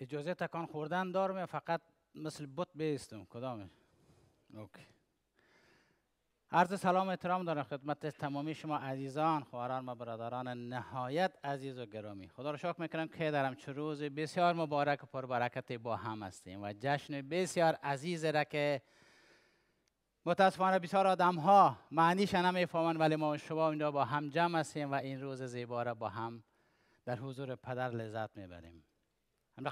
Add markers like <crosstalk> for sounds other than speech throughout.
اجازه تکان خوردن دارم یا فقط مثل بوت بیستم کدامش اوکی عرض سلام و احترام دارم خدمت تمامی شما عزیزان خواهران و برادران نهایت عزیز و گرامی خدا را شکر میکنم که درم چه روز بسیار مبارک و پربرکت با هم هستیم و جشن بسیار عزیز را که متاسفانه بسیار آدم ها معنیش نمیفهمند ولی ما شما اینجا با هم جمع هستیم و این روز زیبا را با هم در حضور پدر لذت میبریم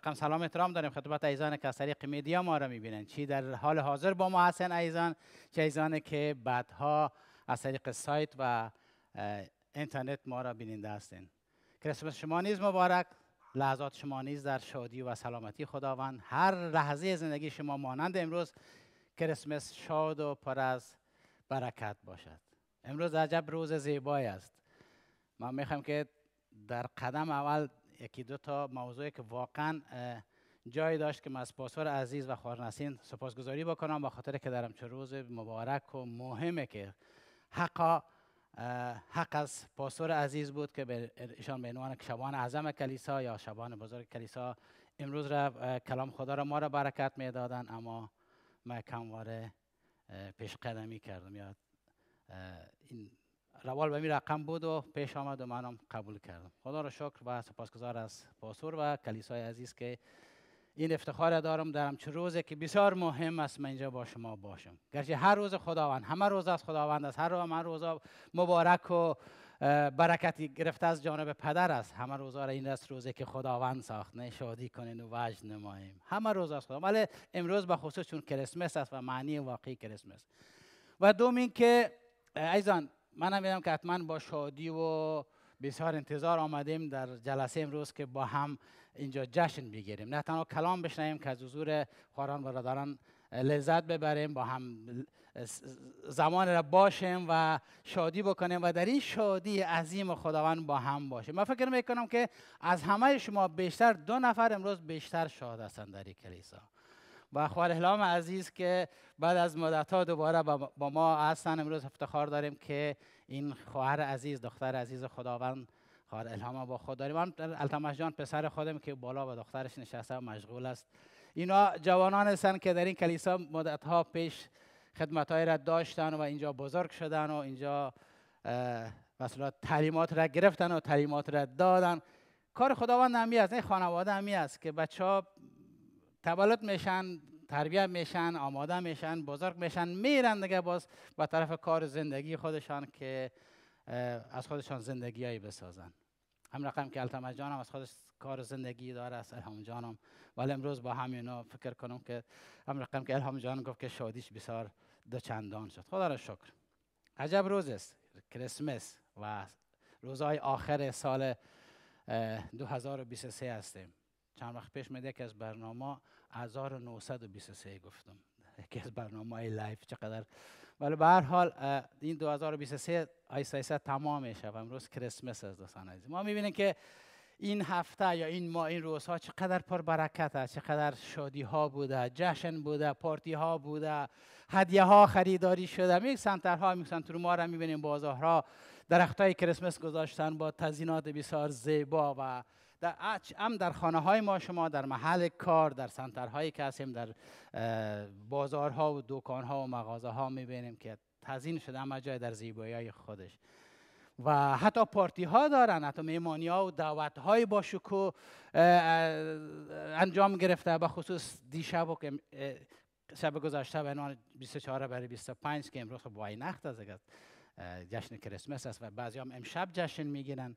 هم سلام احترام داریم خدمت ایزان که از طریق میدیا ما را میبینن چی در حال حاضر با ما هستن ایزان چه ایزان که بعدها از طریق سایت و اینترنت ما را بیننده هستن کریسمس شما نیز مبارک لحظات شما نیز در شادی و سلامتی خداوند هر لحظه زندگی شما مانند امروز کریسمس شاد و پر از برکت باشد امروز عجب روز زیبایی است ما میخوایم که در قدم اول یکی دو تا موضوعی که واقعا جای داشت که من از پاسور عزیز و نسین سپاسگزاری بکنم به خاطر که درم چه روز مبارک و مهمه که حقا حق از پاسور عزیز بود که به ایشان به عنوان شبان اعظم کلیسا یا شبان بزرگ کلیسا امروز را کلام خدا را ما را برکت می دادن اما من کمواره پیش قدمی کردم یا این روال به می رقم بود و پیش آمد و منم قبول کردم خدا را شکر و سپاسگزار از پاسور و کلیسای عزیز که این افتخار دارم در چه روزی که بسیار مهم است من اینجا با شما باشم گرچه هر روز خداوند همه روز از خداوند است هر روز روزا مبارک و برکتی گرفته از جانب پدر است همه روزا را این است روزی که خداوند ساخت نه شادی کنین و وجد نماییم همه روز از خدا. ولی امروز به خصوص چون کریسمس است و معنی واقعی کریسمس و دوم اینکه ایزان هم میدم که حتما با شادی و بسیار انتظار آمدیم در جلسه امروز که با هم اینجا جشن بگیریم نه تنها کلام بشنیم که از حضور خواران و برادران لذت ببریم با هم زمان را باشیم و شادی بکنیم و در این شادی عظیم خداوند با هم باشیم من فکر میکنم که از همه شما بیشتر دو نفر امروز بیشتر شاد هستند در این کلیسا و خواهر عزیز که بعد از مدت ها دوباره با ما هستن امروز افتخار داریم که این خواهر عزیز دختر عزیز خداوند خواهر الهام با خود داریم من جان پسر خودم که بالا و دخترش نشسته و مشغول است اینا جوانان هستند که در این کلیسا مدت ها پیش خدمت های را داشتن و اینجا بزرگ شدن و اینجا مثلا تعلیمات را گرفتن و تعلیمات را دادن کار خداوند همی است این خانواده همی است که بچه ها تولد میشن تربیت میشن آماده میشن بزرگ میشن میرن دیگه باز به طرف کار زندگی خودشان که از خودشان زندگیایی بسازن هم رقم که التمجان جانم از خودش کار زندگی داره از الهام جانم ولی امروز با همینا فکر کنم که هم رقم که الهام جان گفت که شادیش بسیار دو چندان شد خدا را شکر عجب روز است کریسمس و روزهای آخر سال 2023 هستیم چند وقت پیش میده که از برنامه 1923 گفتم یکی از برنامه های لایف چقدر ولی به هر حال این 2023 آیسا آیسا تمام میشه و امروز کریسمس از دوستان عزیز ما میبینیم که این هفته یا این ماه این روزها چقدر پر برکت است چقدر شادی ها بوده جشن بوده پارتی ها بوده هدیه ها خریداری شده می سنترها می تو ما را میبینیم بازارها درخت های کریسمس گذاشتن با تزینات بسیار زیبا و در ام در خانه های ما شما در محل کار در سنترهایی که هستیم در بازارها و دوکانها و مغازه ها میبینیم که تزین شده اما جای در زیبایی های خودش و حتی پارتی ها دارن حتی میمانی ها و دعوت های با انجام گرفته به خصوص دیشب که شب گذشته به عنوان 24 برای 25 که امروز با نخت از جشن کریسمس است و بعضی هم امشب جشن میگیرن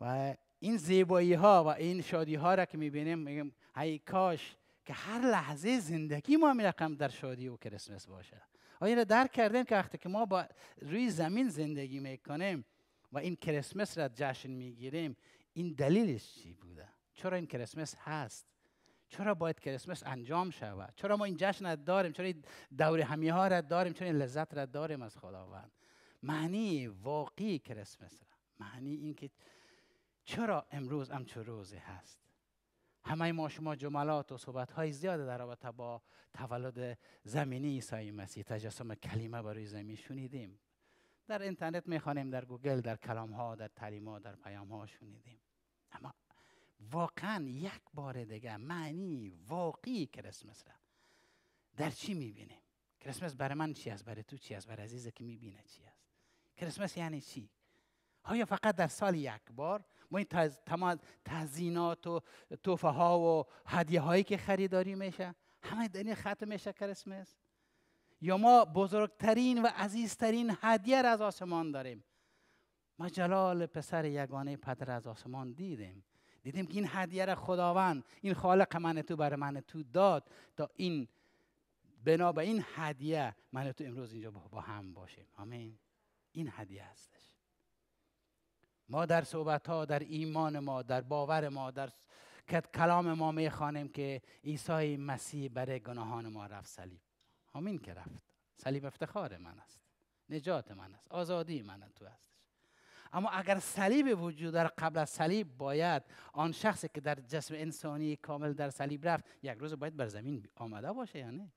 و این زیبایی ها و این شادی ها را که میبینیم میگم هی کاش که هر لحظه زندگی ما می رقم در شادی و کریسمس باشه آیا را درک کردیم که وقتی که ما با روی زمین زندگی میکنیم و این کریسمس را جشن میگیریم این دلیلش چی بوده چرا این کریسمس هست چرا باید کریسمس انجام شود چرا ما این جشن را داریم چرا این دور همی ها را داریم چرا این لذت را داریم از خداوند معنی واقعی کریسمس را معنی اینکه چرا امروز چه روزی هست همه ما شما جملات و صحبت های زیاده در رابطه با تولد زمینی عیسی مسیح تجسم کلمه برای زمین شنیدیم در اینترنت میخوانیم در گوگل در کلام ها در تعلیم در پیام ها شنیدیم اما واقعا یک بار دیگه معنی واقعی کریسمس را در چی میبینیم کریسمس برای من چی است برای تو چی است برای عزیزی که میبینه چی است کریسمس یعنی چی آیا فقط در سال یک بار ما این تز، تمام تزینات و توفه ها و هدیه هایی که خریداری میشه همه در این خط میشه کرسمس یا ما بزرگترین و عزیزترین هدیه را از آسمان داریم ما جلال پسر یگانه پدر از آسمان دیدیم دیدیم که این هدیه را خداوند این خالق من تو بر من تو داد تا این بنا به این هدیه من تو امروز اینجا با هم باشیم آمین این هدیه است ما در صحبت ها در ایمان ما در باور ما در کلام ما خوانیم که عیسی مسیح برای گناهان ما رفت صلیب همین که رفت صلیب افتخار من است نجات من است آزادی من تو است اما اگر صلیب وجود در قبل از صلیب باید آن شخصی که در جسم انسانی کامل در صلیب رفت یک روز باید بر زمین آمده باشه یا نه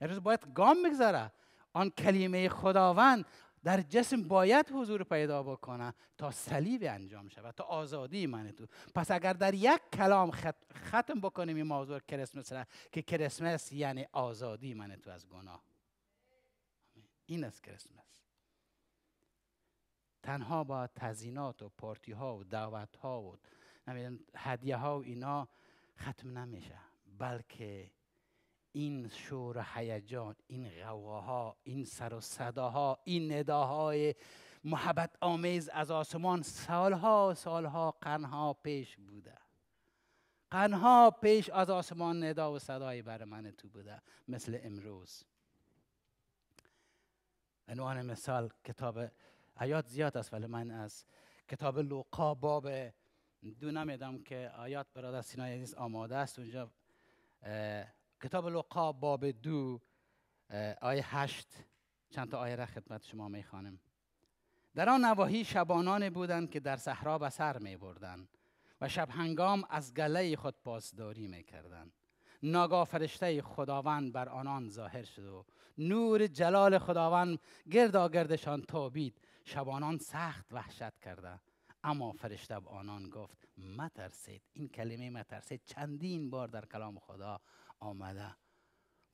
یک روز باید گام بگذاره آن کلمه خداوند در جسم باید حضور پیدا بکنه تا صلیب انجام شود تا آزادی من تو پس اگر در یک کلام ختم بکنیم این موضوع کریسمس را که کریسمس یعنی آزادی من تو از گناه این است کریسمس تنها با تزینات و پارتی ها و دعوت ها و هدیه ها و اینا ختم نمیشه بلکه این شور و هیجان این غواها، این سر و صداها این نداهای محبت آمیز از آسمان سالها سالها قنها پیش بوده قنها پیش از آسمان ندا و صدایی بر من تو بوده مثل امروز عنوان مثال کتاب آیات زیاد است ولی من از کتاب لوقا باب دو نمیدم که آیات برادر سینای عزیز آماده است اونجا کتاب لوقا باب دو آیه هشت چند تا آیه را خدمت شما می در آن نواحی شبانان بودند که در صحرا به سر می بردند و شب هنگام از گله خود پاسداری می کردند. ناگاه فرشته خداوند بر آنان ظاهر شد و نور جلال خداوند آگردشان تابید شبانان سخت وحشت کرده اما فرشته به آنان گفت مترسید این کلمه مترسید چندین بار در کلام خدا آمده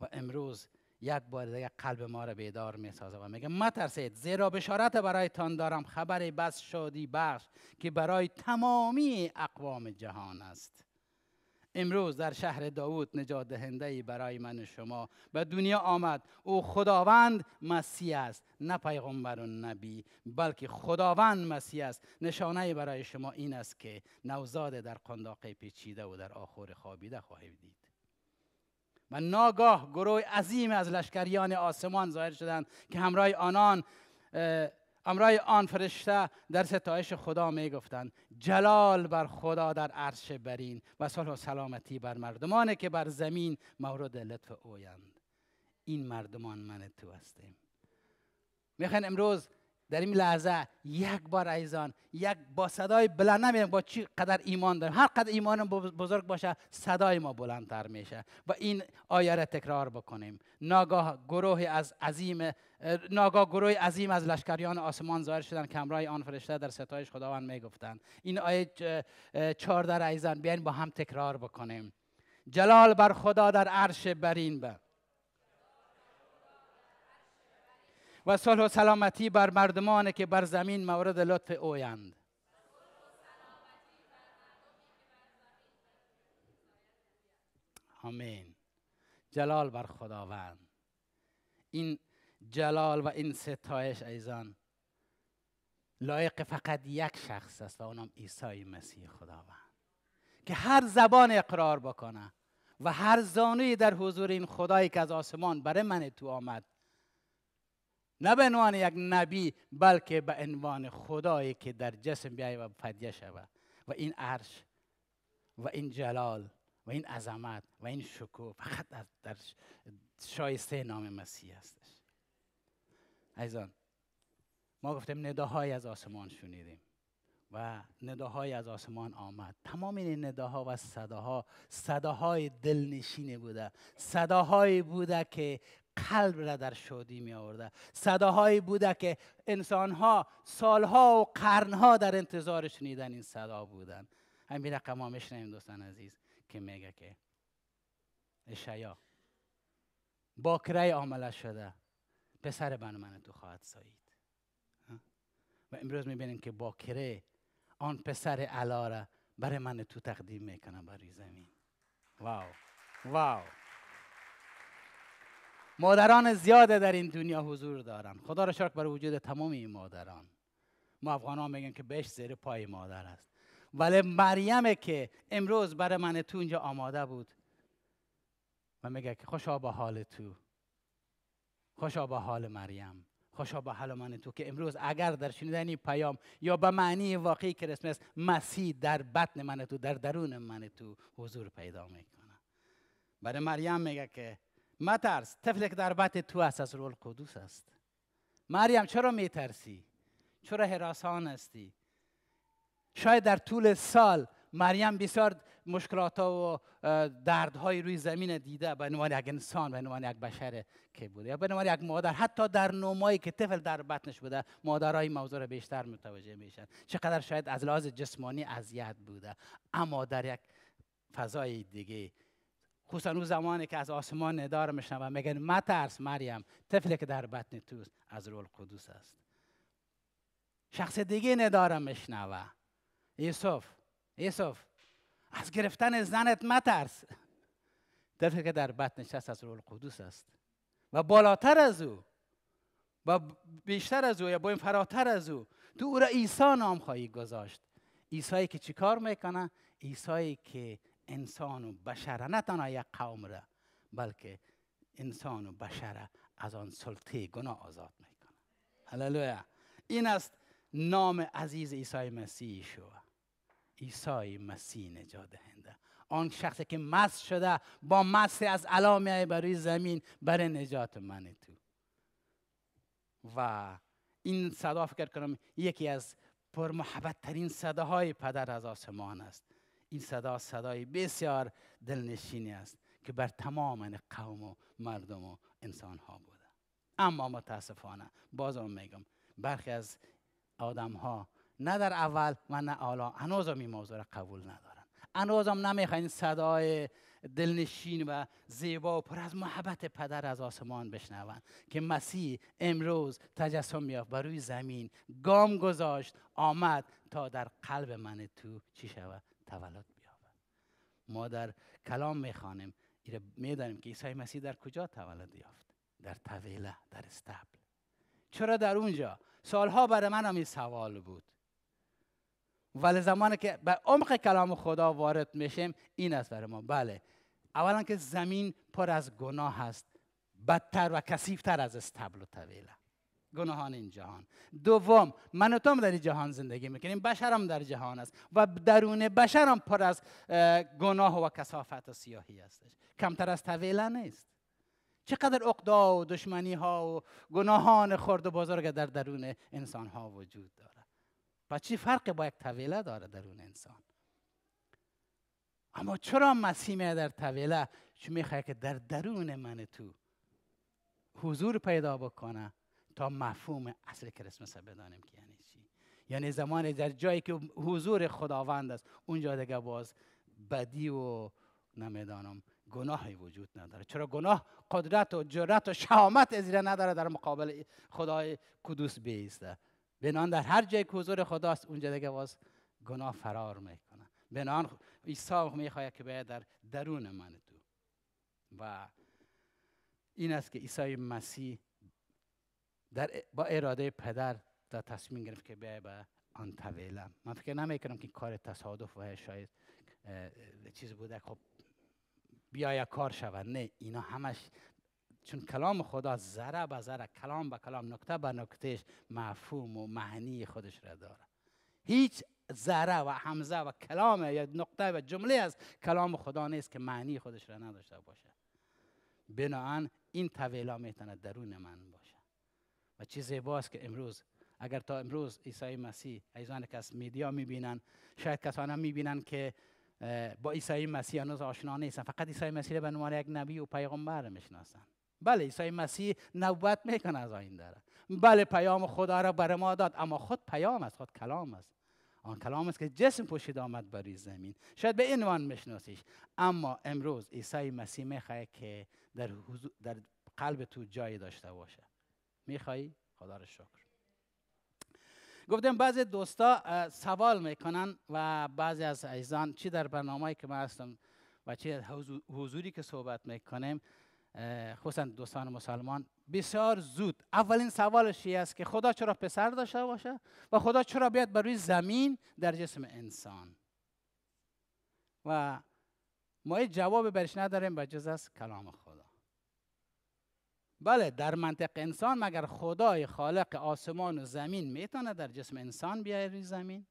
و امروز یک بار دیگه قلب ما را بیدار می سازه و میگه ترسید زیرا بشارت تان دارم خبر بس شادی بخش که برای تمامی اقوام جهان است امروز در شهر داوود نجات دهنده برای من و شما به دنیا آمد او خداوند مسیح است نه پیغمبر و نبی بلکه خداوند مسیح است نشانه برای شما این است که نوزاد در قنداق پیچیده و در آخور خوابیده خواهید دید و ناگاه گروه عظیم از لشکریان آسمان ظاهر شدند که همراه آنان همراه آن فرشته در ستایش خدا می گفتند جلال بر خدا در عرش برین و صلح و سلامتی بر مردمانی که بر زمین مورد لطف اویند این مردمان من تو هستیم میخوان امروز در این لحظه یک بار ایزان یک با صدای بلند با چی قدر ایمان داریم هر قدر ایمان بزرگ باشه صدای ما بلندتر میشه و این آیه را تکرار بکنیم ناگاه گروه از عظیم ناگاه گروه عظیم از لشکریان آسمان ظاهر شدن امرای آن فرشته در ستایش خداوند میگفتند این آیه در ایزان بیاین با هم تکرار بکنیم جلال بر خدا در عرش برین به و صلح و سلامتی بر مردمان که بر زمین مورد لطف اویند آمین جلال بر خداوند این جلال و این ستایش ایزان لایق فقط یک شخص است و اونم عیسی مسیح خداوند که هر زبان اقرار بکنه و هر زانوی در حضور این خدایی که از آسمان برای من تو آمد نه به عنوان یک نبی بلکه به عنوان خدایی که در جسم بیای و فدیه شود و این عرش و این جلال و این عظمت و این شکوه فقط در شایسته نام مسیح هستش ایزان ما گفتیم نداهای از آسمان شنیدیم و نداهای از آسمان آمد تمام این نداها و صداها صداهای دلنشینی بوده صداهایی بوده که قلب را در شادی می آورده صداهایی بوده که انسانها سالها و ها در انتظار شنیدن این صدا بودن همین رقم ها میشنیم دوستان عزیز که میگه که اشیا باکره عامله شده پسر بن من تو خواهد سایید و امروز بینیم که باکره آن پسر علا را برای من تو تقدیم میکنه برای زمین واو واو مادران زیاده در این دنیا حضور دارن خدا را شکر بر وجود تمام این مادران ما افغان ها میگن که بهش زیر پای مادر است ولی مریم که امروز برای من تو اینجا آماده بود و میگه که خوشا به حال تو خوشا به حال مریم خوشا به حال من تو که امروز اگر در شنیدن این پیام یا به معنی واقعی کریسمس مسیح در بطن من تو در درون من تو حضور پیدا میکنه برای مریم میگه که ما مترس که در بطن تو است از رول القدوس است مریم چرا میترسی چرا حراسان هستی شاید در طول سال مریم بسیار مشکلات و های روی زمین دیده به عنوان یک انسان به عنوان یک بشر که بوده یا به عنوان یک مادر حتی در نومایی که طفل در بطنش بوده مادرای موضوع را بیشتر متوجه میشن چقدر شاید از لحاظ جسمانی اذیت بوده اما در یک فضای دیگه خصوصا او زمانی که از آسمان ندار رو و میگن ما ترس مریم طفلی که در بطن توست از روح القدس است شخص دیگه ندار رو میشنوه یوسف یوسف از گرفتن زنت مترس طفلی که در بطن نشست از روح القدس است و بالاتر از او و بیشتر از او یا با فراتر از او تو او را عیسی نام خواهی گذاشت عیسی که چیکار میکنه عیسی که انسان و بشره نه تنها یک قوم را بلکه انسان و بشره از آن سلطه گناه آزاد میکنه هللویا این است نام عزیز عیسی مسیح شو عیسی مسیح نجات دهنده آن شخصی که مس شده با مست از علامی روی زمین برای نجات من تو و این صدا فکر کنم یکی از پرمحبت ترین صداهای پدر از آسمان است این صدا صدای بسیار دلنشینی است که بر تمام قوم و مردم و انسان ها بوده اما متاسفانه بازم میگم برخی از آدم ها نه در اول و نه حالا هم این موضوع قبول ندارن هم نمیخواین صدای دلنشین و زیبا و پر از محبت پدر از آسمان بشنوند که مسیح امروز تجسم یافت بر روی زمین گام گذاشت آمد تا در قلب من تو چی شود تولد ما در کلام میخوانیم می میدانیم که عیسی مسیح در کجا تولد یافت در طویله در استبل چرا در اونجا سالها برای من هم این سوال بود ولی زمانی که به عمق کلام خدا وارد میشیم این است برای ما بله اولا که زمین پر از گناه است بدتر و کثیفتر از استبل و طویله گناهان این جهان دوم من و در این جهان زندگی میکنیم بشرم در جهان است و درون بشرم پر از گناه و کسافت و سیاهی هستش کمتر از طویله نیست چقدر اقدا و دشمنی ها و گناهان خرد و بزرگ در درون انسان ها وجود داره پس چی فرق با یک طویله داره درون انسان اما چرا مسیح در طویله چون میخواه که در درون من تو حضور پیدا بکنه تا مفهوم اصل کریسمس را بدانیم که یعنی چی یعنی زمانی در جایی که حضور خداوند است اونجا دیگه باز بدی و نمیدانم گناهی وجود نداره چرا گناه قدرت و جرأت و شهامت را نداره در مقابل خدای قدوس بیسته بنان در هر جایی که حضور خداست اونجا دیگه باز گناه فرار میکنه بنان عیسی میخواد که باید در درون من تو و این است که عیسی مسیح در با اراده پدر در تصمیم گرفت که بیای به آن طویله من فکر نمیکنم که کار تصادف و شاید چیز بوده خب بیای کار شود نه اینا همش چون کلام خدا ذره به ذره کلام به کلام نکته به نکتهش مفهوم و معنی خودش را داره هیچ ذره و حمزه و کلام یا نقطه و جمله از کلام خدا نیست که معنی خودش را نداشته باشه بناهن این طویلا میتونه درون من باشه و چیز زیباست که امروز اگر تا امروز عیسی مسیح ایزان که از میدیا میبینن شاید کسان هم میبینن که با عیسی مسیح هنوز آشنا نیستن فقط عیسی مسیح به عنوان یک نبی و پیغمبر میشناسن بله عیسی مسیح نبوت میکنه از آینده داره. بله پیام خدا را بر ما داد اما خود پیام است خود کلام است آن کلام است که جسم پوشید آمد بر زمین شاید به عنوان میشناسیش اما امروز عیسی مسیح میخواهد که در, در قلب تو جای داشته باشه میخوایی؟ خدا رو شکر گفتم بعضی دوستا سوال میکنن و بعضی از عزیزان چی در برنامه که ما هستم و چه حضوری که صحبت میکنیم خصوصا دوستان مسلمان بسیار زود اولین سوالش این است که خدا چرا پسر داشته باشه و خدا چرا بیاد بر روی زمین در جسم انسان و ما جواب برش نداریم به جز از کلام خود بله در منطق انسان مگر خدای خالق آسمان و زمین میتونه در جسم انسان بیاید روی زمین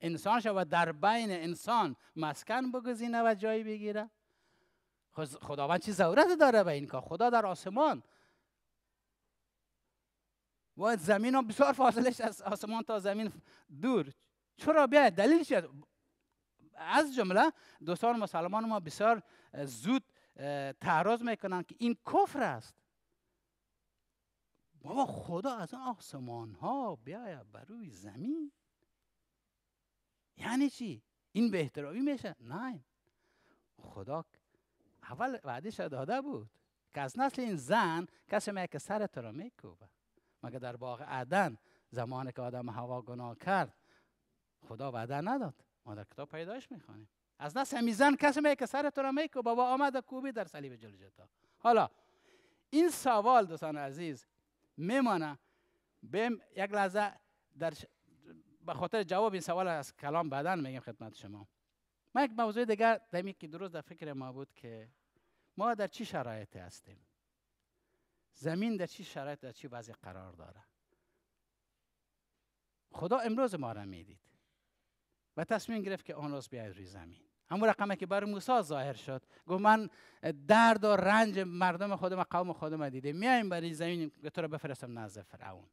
انسان شود در بین انسان مسکن بگزینه و جایی بگیره خداوند چی ضرورت داره به این کار خدا در آسمان و زمین هم بسیار فاصلش از آسمان تا زمین دور چرا بیاید دلیل شد از جمله دوستان مسلمان ما بسیار زود تعرض میکنن که این کفر است بابا خدا از آسمان ها بیاید بر روی زمین یعنی چی این به میشه نه خدا اول وعدش داده بود که از نسل این زن کسی می که سر تو را میکوبه مگه در باغ عدن زمانی که آدم هوا گناه کرد خدا وعده نداد ما در کتاب پیدایش میخوانیم از نسل این زن کسی می که سر تو را میکوبه بابا آمد کوبی در صلیب جلجتا حالا این سوال دوستان عزیز میمانه بیم یک لحظه در به خاطر جواب این سوال از کلام بدن میگم خدمت شما من یک موضوع دیگر دمی که درست در فکر ما بود که ما در چی شرایطی هستیم زمین در چی شرایط در چی وضعی قرار داره خدا امروز ما را میدید و تصمیم گرفت که آن روز بیاید روی زمین همون رقمه که بر موسی ظاهر شد گفت من درد و رنج مردم خودم و قوم خودم دیده میایم برای زمین تو را بفرستم نزد فرعون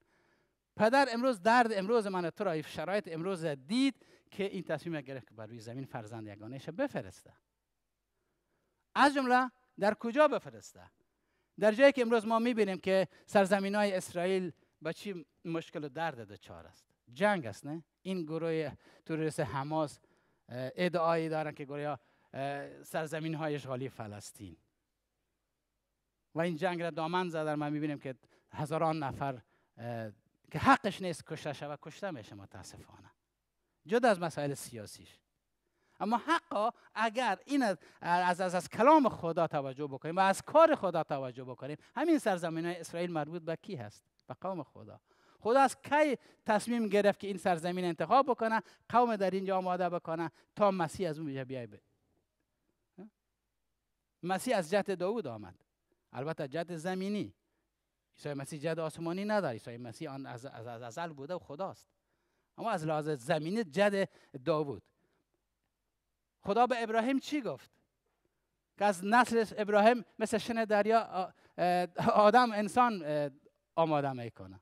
پدر امروز درد امروز من تو را شرایط امروز دید که این تصمیم گرفت که بر روی زمین فرزند یگانهش بفرسته از جمله در کجا بفرسته در جایی که امروز ما میبینیم که سرزمین های اسرائیل با چی مشکل و درد دچار است جنگ است نه این گروه توریست حماس ادعایی دارن که گویا سرزمین های اشغالی فلسطین و این جنگ را دامن زدن ما میبینیم که هزاران نفر که حقش نیست کشته شود کشته میشه متاسفانه جدا از مسائل سیاسیش اما حقا اگر این از از, از, کلام خدا توجه بکنیم و از کار خدا توجه بکنیم همین سرزمین های اسرائیل مربوط به کی هست؟ به قوم خدا خدا از کی تصمیم گرفت که این سرزمین انتخاب بکنه قوم در اینجا آماده بکنه تا مسیح از اونجا بیای به مسیح از جهت داوود آمد البته جهت زمینی عیسی مسیح جهت آسمانی نداره عیسی مسیح آن از ازل بوده و خداست اما از لحاظ زمینی جد داوود خدا به ابراهیم چی گفت که از نسل ابراهیم مثل شن دریا آدم انسان آماده میکنه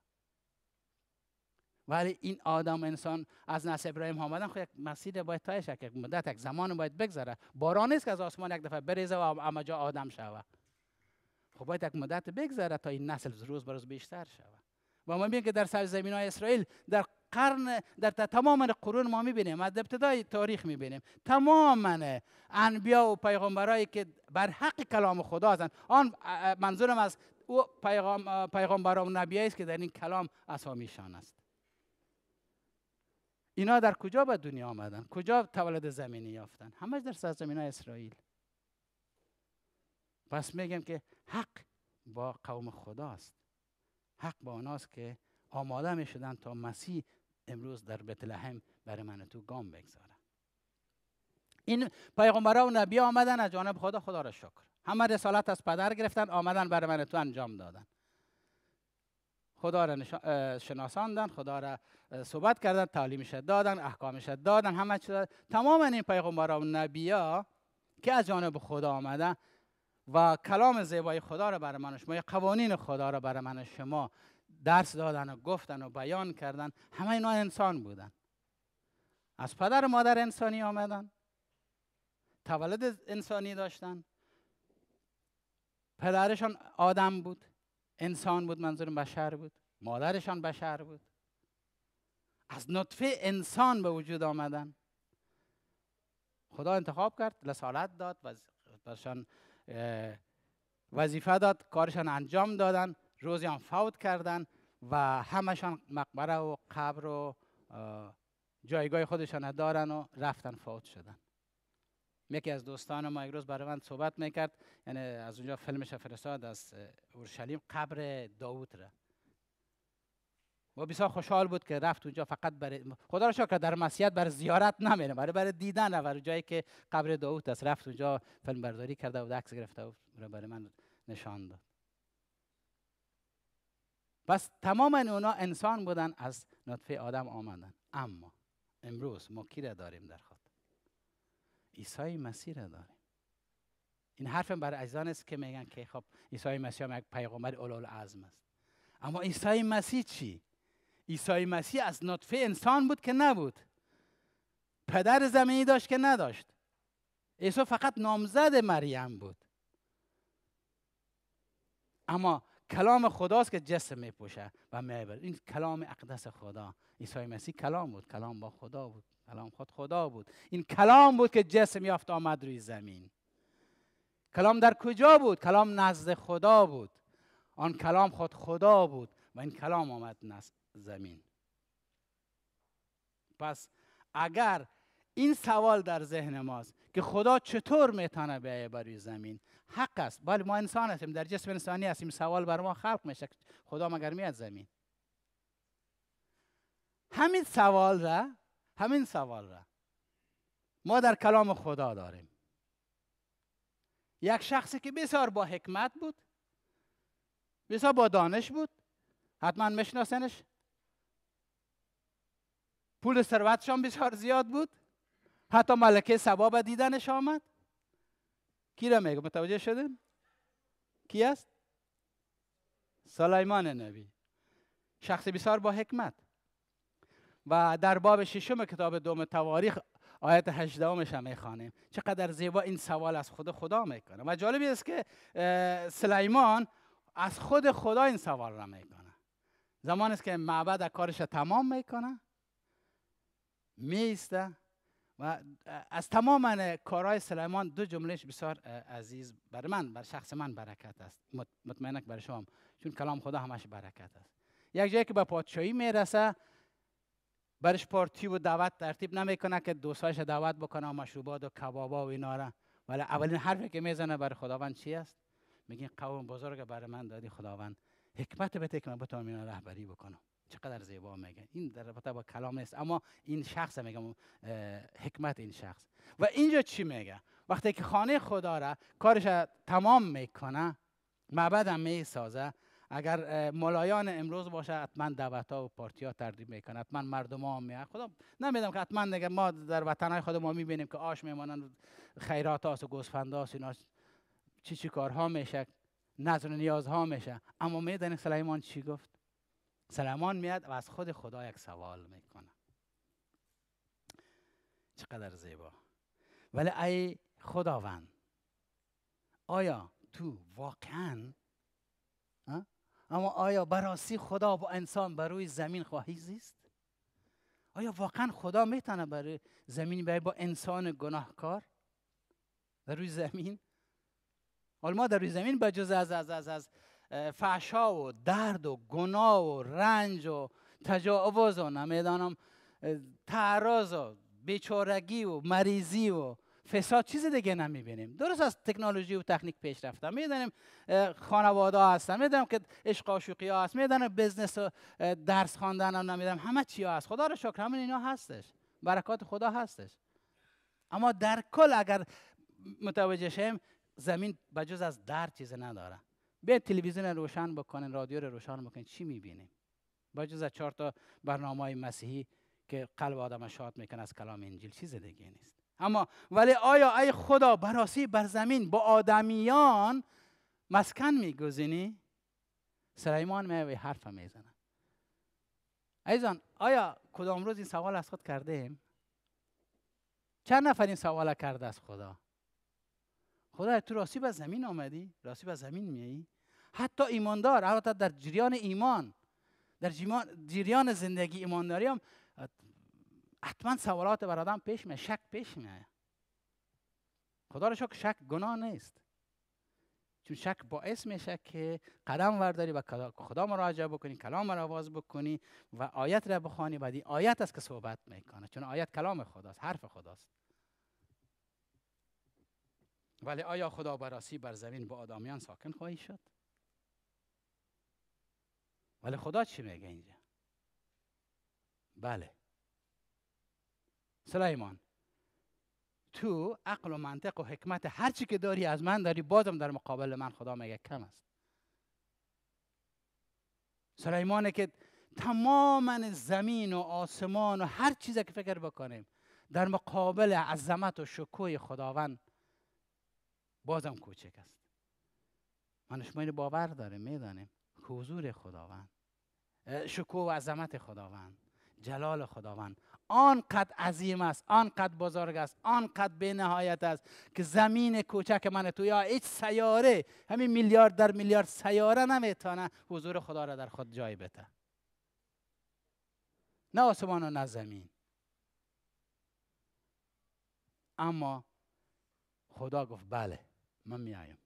ولی این آدم انسان از نسل ابراهیم آمدن خود خب یک مسیر باید تایش یک مدت یک زمان باید بگذره باران نیست که از آسمان یک دفعه بریزه و اما جا آدم شوه خب باید یک مدت بگذره تا این نسل روز به روز بیشتر شوه و ما میبینیم که در سر زمین های اسرائیل در قرن در تمام قرون ما میبینیم از ابتدای تاریخ میبینیم تمام انبیا و پیغمبرایی که بر حق کلام خدا هستند آن منظورم از او پیغام پیغمبران و نبیایی است که در این کلام اسامیشان است اینا در کجا به دنیا آمدن کجا تولد زمینی یافتن همش در سرزمین اسرائیل پس میگم که حق با قوم خداست حق با آناست که آماده میشدن تا مسیح امروز در بیت لحم برای من تو گام بگذاره این پیغمبرا و نبی آمدن از جانب خدا خدا را شکر همه رسالت از پدر گرفتن آمدن برای من تو انجام دادن خدا را شناساندن خدا را صحبت کردن تعلیمش دادن احکامش دادن همه چیز تمام این پیغمبرا و نبیا که از جانب خدا آمده و کلام زیبای خدا را برای من شما قوانین خدا را برای من شما درس دادن و گفتن و بیان کردن همه اینا انسان بودن از پدر و مادر انسانی آمدن تولد انسانی داشتن پدرشان آدم بود انسان بود منظور بشر بود مادرشان بشر بود از نطفه انسان به وجود آمدن خدا انتخاب کرد لسالت داد برشان وظیفه داد کارشان انجام دادن روزی هم فوت کردن و همشان مقبره و قبر و جایگاه خودشان دارن و رفتن فوت شدن یکی از دوستان ما یک روز برای من صحبت میکرد یعنی از اونجا فیلمش فرستاد از اورشلیم قبر داوود را و بسیار خوشحال بود که رفت اونجا فقط برای خدا را شکر در مسیحیت بر زیارت نمیره برای برای دیدن برای جایی که قبر داوود است رفت اونجا فیلم برداری کرده و عکس گرفته و برای من نشان داد پس تمام اونا انسان بودن از نطفه آدم آمدن اما امروز ما کی را داریم در خاطر؟ عیسی مسیح را داریم این حرف برای عزیزان است که میگن که خب عیسی مسیح یک پیغمبر اولوالعزم است اما عیسی مسیح چی عیسی مسیح از نطفه انسان بود که نبود پدر زمینی داشت که نداشت عیسی فقط نامزد مریم بود اما کلام خداست که جسم می پوشه و می این کلام اقدس خدا عیسی مسیح کلام بود کلام با خدا بود کلام خود خدا بود این کلام بود که جسم یافت آمد روی زمین کلام در کجا بود کلام نزد خدا بود آن کلام خود خدا بود و این کلام آمد نزد زمین پس اگر این سوال در ذهن ماست که خدا چطور میتونه بیایه بری زمین حق است بله ما انسان هستیم در جسم انسانی هستیم سوال بر ما خلق میشه خدا مگر میاد زمین همین سوال را همین سوال را ما در کلام خدا داریم یک شخصی که بسیار با حکمت بود بسیار با دانش بود حتما میشناسنش پول ثروتشان بسیار زیاد بود حتی ملکه سبا به دیدنش آمد کی را میگه متوجه شدیم کی است سلیمان نبی شخص بسیار با حکمت و در باب ششم کتاب دوم تواریخ آیت 18 همش میخوانیم چقدر زیبا این سوال از خود خدا میکنه و جالبی است که سلیمان از خود خدا این سوال را میکنه زمان است که معبد کارش تمام میکنه میسته و از تمام کارهای سلیمان دو جملهش بسیار عزیز بر من بر شخص من برکت است مطمئنک که شما چون کلام خدا همش برکت است یک جایی که به پادشاهی میرسه برش پارتی و دعوت ترتیب نمیکنه که دوستایش دعوت بکنه و مشروبات و کبابا و اینا را ولی اولین حرفی که میزنه برای خداوند چی است میگه قوم بزرگ برای من دادی خداوند حکمت بده که من بتونم اینا رهبری بکنم چقدر زیبا میگه این در رابطه با کلام نیست اما این شخص میگم حکمت این شخص و اینجا چی میگه وقتی که خانه خدا را کارش تمام میکنه معبد هم میسازه اگر ملایان امروز باشه حتما دعوت ها و پارتی ها تردیب میکنه حتما مردم ها میاد خدا نمیدم که حتما دیگه ما در وطن های خود ما میبینیم که آش میمانن خیرات هاست و گزفند هاست اینا چی چی کارها میشه نظر ها میشه اما میدن سلیمان چی گفت سلمان میاد و از خود خدا یک سوال میکنه چقدر زیبا ولی ای خداوند آیا تو واقعا اما آیا براسی خدا با انسان بر روی زمین خواهی زیست آیا واقعا خدا میتونه برای زمین برای با انسان گناهکار بر روی زمین حال ما در روی زمین به از از از از فحشا و درد و گناه و رنج و تجاوز و نمیدانم تعرض و بیچارگی و مریضی و فساد چیز دیگه نمیبینیم درست از تکنولوژی و تکنیک پیش رفته میدانیم خانواده ها هستن میدانیم که عشق عاشقی ها هست میدانیم بزنس و درس خواندن هم همه چی ها هست خدا رو شکر همین اینا هستش برکات خدا هستش اما در کل اگر متوجه شیم زمین بجز از درد چیز نداره بیا تلویزیون روشن بکنین رادیو رو روشن بکنین چی میبینیم با جز چهار تا برنامه مسیحی که قلب آدم شاد میکنه از کلام انجیل چیز دیگه نیست اما ولی آیا ای خدا براسی بر زمین با آدمیان مسکن میگزینی سلیمان میوی حرف میزنه ایزان آیا کدام روز این سوال از خود کرده چند نفر این سوال کرده از خدا خدا تو راستی به زمین آمدی راستی به زمین میایی حتی ایماندار حتی در جریان ایمان در جریان زندگی ایمانداری هم حتما سوالات بر آدم پیش میه شک پیش میه خدا رو شک شک گناه نیست چون شک باعث میشه که قدم ورداری و خدا مراجعه بکنی کلام را آواز بکنی و آیت را بخوانی بعدی آیت است که صحبت میکنه چون آیت کلام خداست حرف خداست ولی آیا خدا سی بر زمین با آدامیان ساکن خواهی شد؟ ولی خدا چی میگه اینجا؟ بله سلیمان تو عقل و منطق و حکمت هر چی که داری از من داری بازم در مقابل من خدا میگه کم است سلیمانه که تمام زمین و آسمان و هر چیزی که فکر بکنیم در مقابل عظمت و شکوه خداوند بازم کوچک است من شما اینو باور داره میدانیم که حضور خداوند شکوه و عظمت خداوند جلال خداوند آنقدر عظیم است آنقدر بزرگ است آنقدر به نهایت است که زمین کوچک من تو یا هیچ سیاره همین میلیارد در میلیارد سیاره نمیتونه حضور خدا را در خود جای بده نه آسمان و نه زمین اما خدا گفت بله من میایم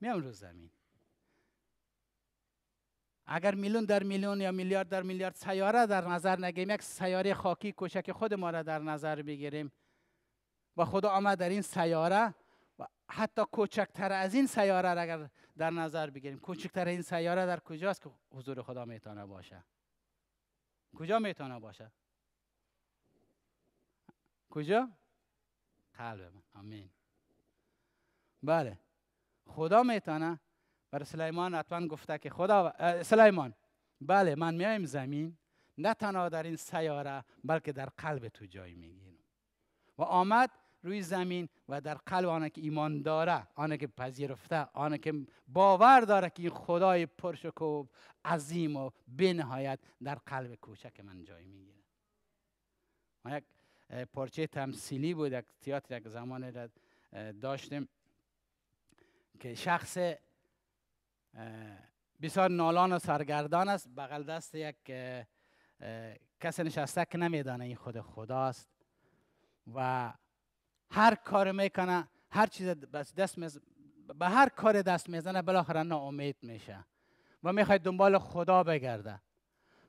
میام رو زمین اگر میلیون در میلیون یا میلیارد در میلیارد سیاره در نظر نگیریم یک سیاره خاکی کوچک خود ما را در نظر بگیریم و خدا آمد در این سیاره و حتی کوچکتر از این سیاره را اگر در نظر بگیریم کوچکتر این سیاره در کجاست که حضور خدا میتونه باشه کجا میتونه باشه کجا قلب من بله خدا میتونه بر سلیمان حتما گفته که خدا سلیمان بله من میایم زمین نه تنها در این سیاره بلکه در قلب تو جای میگیرم و آمد روی زمین و در قلب آنه که ایمان داره آنه که پذیرفته آنه که باور داره که این خدای پرشکوب عظیم و بنهایت در قلب کوچک من جای میگیره ما یک پرچه تمثیلی بود یک تیاتر یک زمان داشتیم که شخص بسیار نالان و سرگردان است بغل دست یک کسی نشسته که نمیدانه این خود خداست و هر کار میکنه هر چیز دست میز... به هر کار دست میزنه بالاخره ناامید میشه و میخواد دنبال خدا بگرده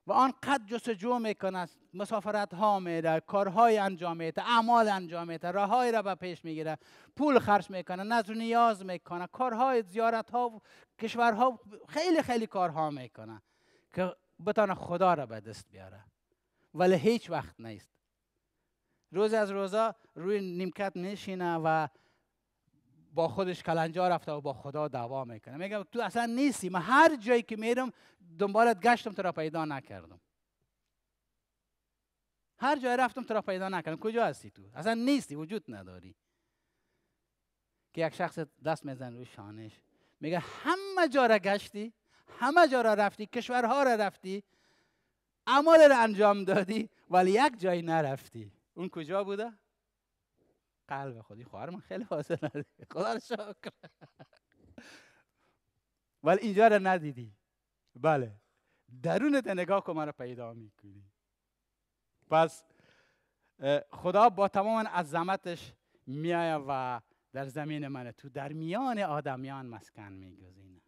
و آنقدر جستجو میکنه مسافرت ها میره کارهای انجام میده اعمال انجام میده راههایی را به پیش میگیره پول خرج میکنه نظر نیاز میکنه کارهای زیارت ها کشور کشورها خیلی خیلی کارها میکنه که بتانه خدا را به دست بیاره ولی هیچ وقت نیست روز از روزا روی نیمکت میشینه و با خودش کلنجا رفته و با خدا دعوا میکنه میگم تو اصلا نیستی من هر جایی که میرم دنبالت گشتم تو را پیدا نکردم هر جای رفتم تو را پیدا نکردم کجا هستی تو اصلا نیستی وجود نداری که یک شخص دست میزن روی شانش میگه همه جا را گشتی همه جا را رفتی کشورها را رفتی اعمال را انجام دادی ولی یک جایی نرفتی اون کجا بوده قلب خودی خواهر من خیلی فاصله نداری خدا رو شکر ولی اینجا رو ندیدی بله درونت نگاه کو مرا پیدا میکنی پس خدا با تمام عظمتش میایه و در زمین من تو در میان آدمیان مسکن میگذینه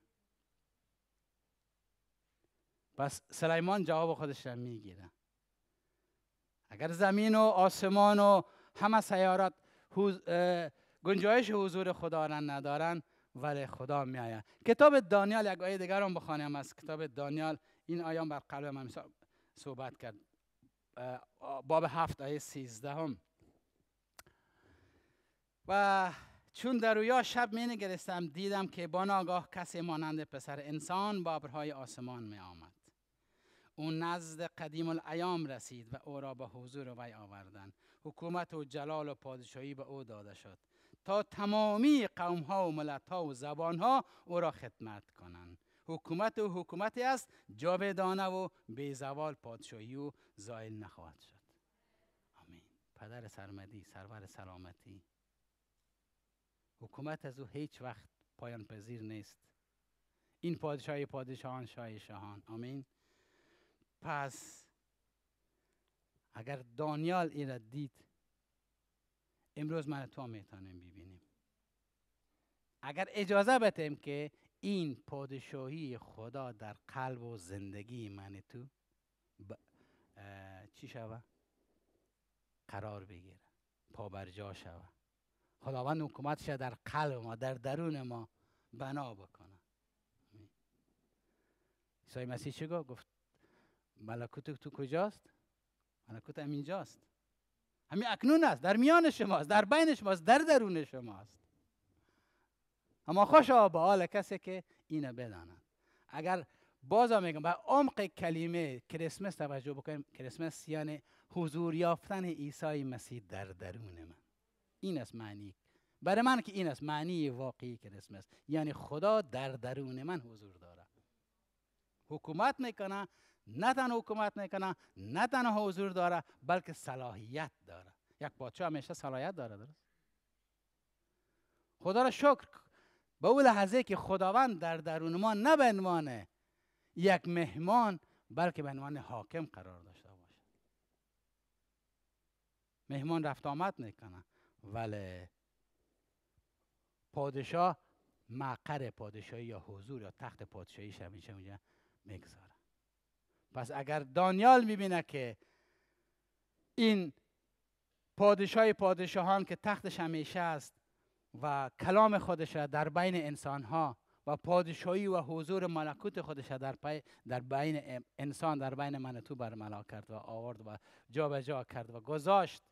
پس سلیمان جواب خودش را میگیره اگر زمین و آسمان و همه سیارات گنجایش حضور خدا را ندارن ولی خدا می آید کتاب دانیال یک آیه دیگر هم بخوانیم از کتاب دانیال این آیه بر قلب من صحبت کرد باب هفت آیه سیزده هم و چون در رویا شب می نگرستم دیدم که با ناگاه کسی مانند پسر انسان با ابرهای آسمان می آمد او نزد قدیم الایام رسید و او را به حضور وی آوردند حکومت و جلال و پادشاهی به او داده شد تا تمامی قوم ها و ملت ها و زبان ها او را خدمت کنند حکومت و حکومتی است جاودانه و زوال پادشاهی و زائل نخواهد شد آمین پدر سرمدی سرور سلامتی حکومت از او هیچ وقت پایان پذیر نیست این پادشاهی پادشاهان شاه شاهان آمین پس اگر دانیال این را دید امروز من تو میتونیم ببینیم اگر اجازه بدم که این پادشاهی خدا در قلب و زندگی من تو چی شوه؟ قرار بگیره پا جا شوه خداوند حکومتش در قلب ما در درون ما بنا بکنه عیسی مسیح چی گفت؟ ملکوت تو کجاست؟ ملکوت هم اینجاست همین اکنون است در میان شماست در بین شماست در درون شماست اما خوش به حال کسی که اینه بداند اگر بازا میگم به عمق کلمه کریسمس توجه بکنیم کریسمس یعنی حضور یافتن عیسی مسیح در درون من این است معنی برای من که این است معنی واقعی کریسمس یعنی خدا در درون من حضور داره حکومت میکنه نه تنها حکومت میکنه نه تنها حضور داره بلکه صلاحیت داره یک پادشاه همیشه صلاحیت داره درست خدا را شکر به او لحظه که خداوند در درون ما نه به عنوان یک مهمان بلکه به عنوان حاکم قرار داشته باشه مهمان رفت آمد میکنه ولی پادشاه مقر پادشاهی یا حضور یا تخت پادشاهیش همیشه اونجا میگذاره پس اگر دانیال میبینه که این پادشاه پادشاهان که تختش همیشه است و کلام خودش را در بین انسان ها و پادشاهی و حضور ملکوت خودش در, پای در بین انسان در بین من تو برملا کرد و آورد و جابجا جا کرد و گذاشت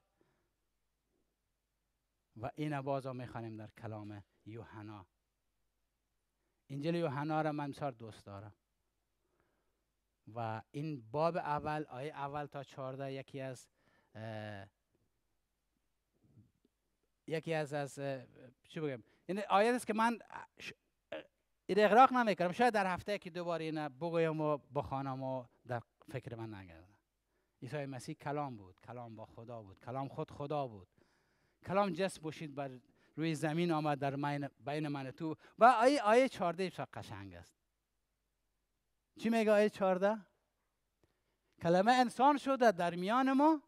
و این بازا میخوانیم در کلام یوحنا انجیل یوحنا را من بسیار دوست دارم و این باب اول آیه اول تا چهارده یکی از یکی از از چی بگم این یعنی آیه است که من این اغراق نمیکنم شاید در هفته که دوباره این بگویم و بخوانم و در فکر من نگردم عیسی مسیح کلام بود کلام با خدا بود کلام خود خدا بود کلام جسم بشید بر روی زمین آمد در بین من تو و آیه آیه 14 قشنگ است چی میگه آیه 14 کلمه انسان شده در میان ما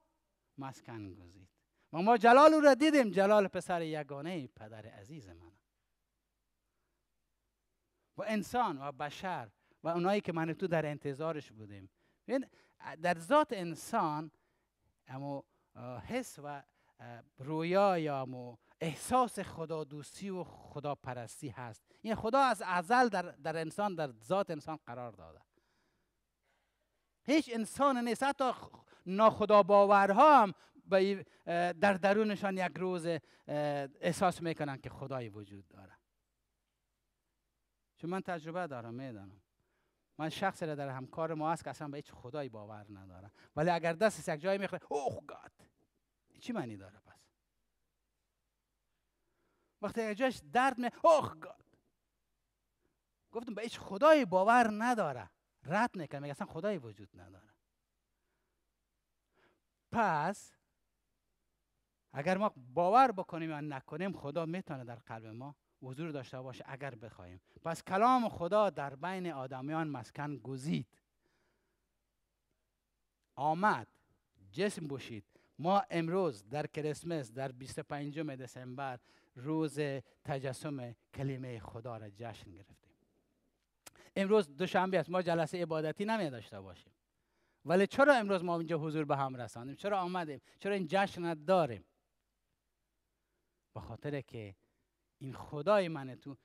مسکن گزید و ما جلال او را دیدیم جلال پسر یگانه پدر عزیز من و انسان و بشر و اونایی که من تو در انتظارش بودیم در ذات انسان اما حس و رویا یا احساس خدا دوستی و خدا پرستی هست این یعنی خدا از ازل در, در انسان در ذات انسان قرار داده هیچ انسان نیست حتی ناخدا باورها هم در درونشان یک روز احساس میکنن که خدای وجود داره چون من تجربه دارم میدانم من شخصی را در همکار ما هست که اصلا به هیچ خدایی باور ندارم ولی اگر دستش یک جایی میخوره اوه گاد چی معنی داره وقتی جاش درد می اوه گاد گفتم به هیچ خدایی باور نداره رد میکنه میگه اصلا خدایی وجود نداره پس اگر ما باور بکنیم یا نکنیم خدا میتونه در قلب ما حضور داشته باشه اگر بخوایم پس کلام خدا در بین آدمیان مسکن گزید آمد جسم بشید ما امروز در کریسمس در 25 دسامبر روز تجسم کلمه خدا را جشن گرفتیم امروز دوشنبه است ما جلسه عبادتی نمی داشته باشیم ولی چرا امروز ما اینجا حضور به هم رساندیم چرا آمدیم چرا این جشن داریم به خاطر که این خدای من تو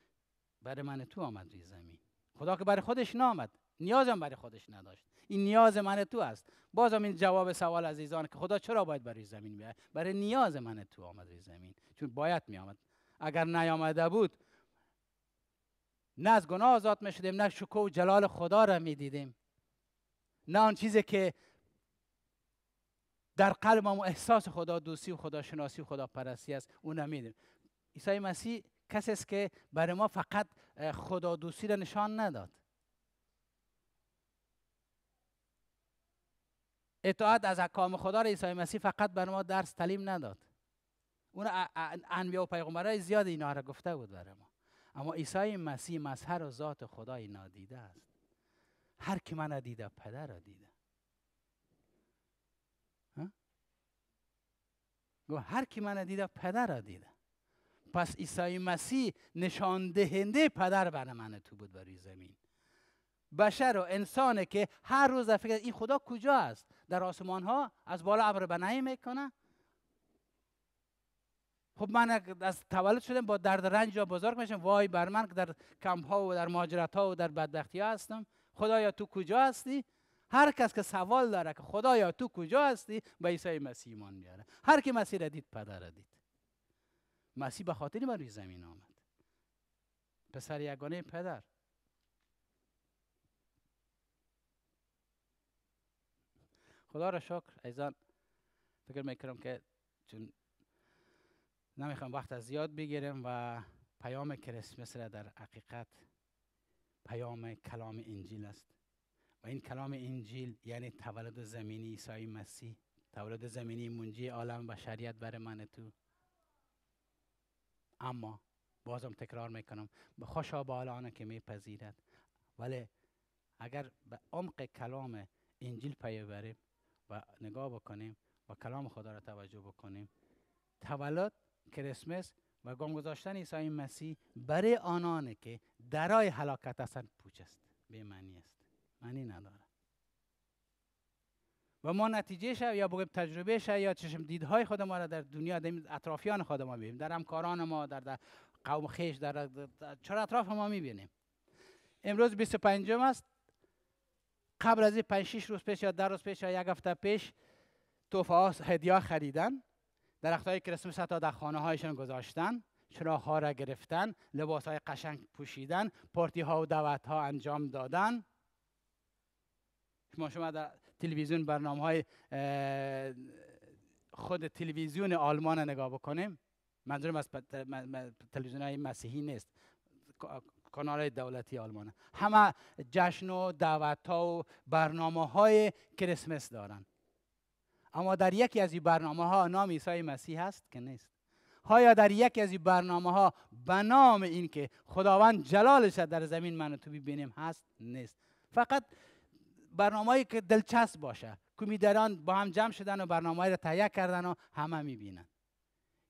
برای من تو آمد روی زمین خدا که برای خودش نامد نیازم برای خودش نداشت این نیاز من تو است بازم این جواب سوال عزیزان که خدا چرا باید برای زمین بیاید برای نیاز من تو آمد روی زمین چون باید آمد اگر نیامده بود نه از گناه آزاد می شدیم نه شکوه و جلال خدا را می دیدیم نه آن چیزی که در قلب ما احساس خدا دوستی و خدا شناسی و خدا پرستی است او نمیدیم عیسی مسیح کسی است که برای ما فقط خدا دوستی را نشان نداد اطاعت از حکام خدا را عیسی مسیح فقط بر ما درس تعلیم نداد اون انبیا و پیغمبرای زیاد اینا را گفته بود برای ما اما عیسی مسیح مظهر و ذات خدای نادیده است هر کی من دیده پدر را دیده گو هر کی من دیده پدر را دیده پس عیسی مسیح نشان دهنده پدر بر من تو بود برای زمین بشر و انسانه که هر روز در فکر این خدا کجا است در آسمان ها از بالا ابر بنایی میکنه خب من از تولد شدم با درد رنج و بزرگ میشم وای بر من که در کمپ ها و در مهاجرت ها و در بدبختی ها هستم خدایا تو کجا هستی هر کس که سوال داره که خدایا تو کجا هستی به عیسی مسیح ایمان میاره هر کی مسیح را دید پدر را دید مسیح به خاطر من روی زمین آمد پسر یگانه پدر خدا را شکر ایزان فکر میکنم که چون نمیخوام وقت از زیاد بگیرم و پیام کریسمس را در حقیقت پیام کلام انجیل است و این کلام انجیل یعنی تولد زمینی عیسی مسیح تولد زمینی منجی عالم و شریعت بر من تو اما بازم تکرار میکنم به خوشا آن که میپذیرد ولی اگر به عمق کلام انجیل پی بریم و نگاه بکنیم و کلام خدا را توجه بکنیم تولد کریسمس و گم گذاشتن عیسی مسیح برای آنانه که درای هلاکت هستند پوچ است به معنی است معنی نداره و ما نتیجه شد یا بگیم تجربه شد یا چشم دیدهای خود ما را در دنیا در اطرافیان خود ما ببینیم در همکاران ما در, در قوم خیش در, چرا اطراف ما میبینیم امروز 25 است قبل از 5 6 روز پیش یا 10 روز پیش یا یک هفته پیش توفه ها هدیه خریدن درخت های کریسمس تا در خانه هایشان گذاشتن چراغ ها را گرفتن لباس های قشنگ پوشیدن پارتی ها و دعوت ها انجام دادن شما شما در تلویزیون برنامه های خود تلویزیون آلمان نگاه بکنیم منظورم از تلویزیون های مسیحی نیست کانال دولتی آلمانه. همه جشن و دعوت و برنامه های کریسمس دارن اما در یکی از این برنامه ها نام عیسی مسیح هست که نیست یا در یکی از این برنامه ها به نام این که خداوند جلالش در زمین من تو ببینیم هست نیست فقط برنامه‌ای که دلچسب باشه کمیدران با هم جمع شدن و برنامه را تهیه کردن و همه میبینن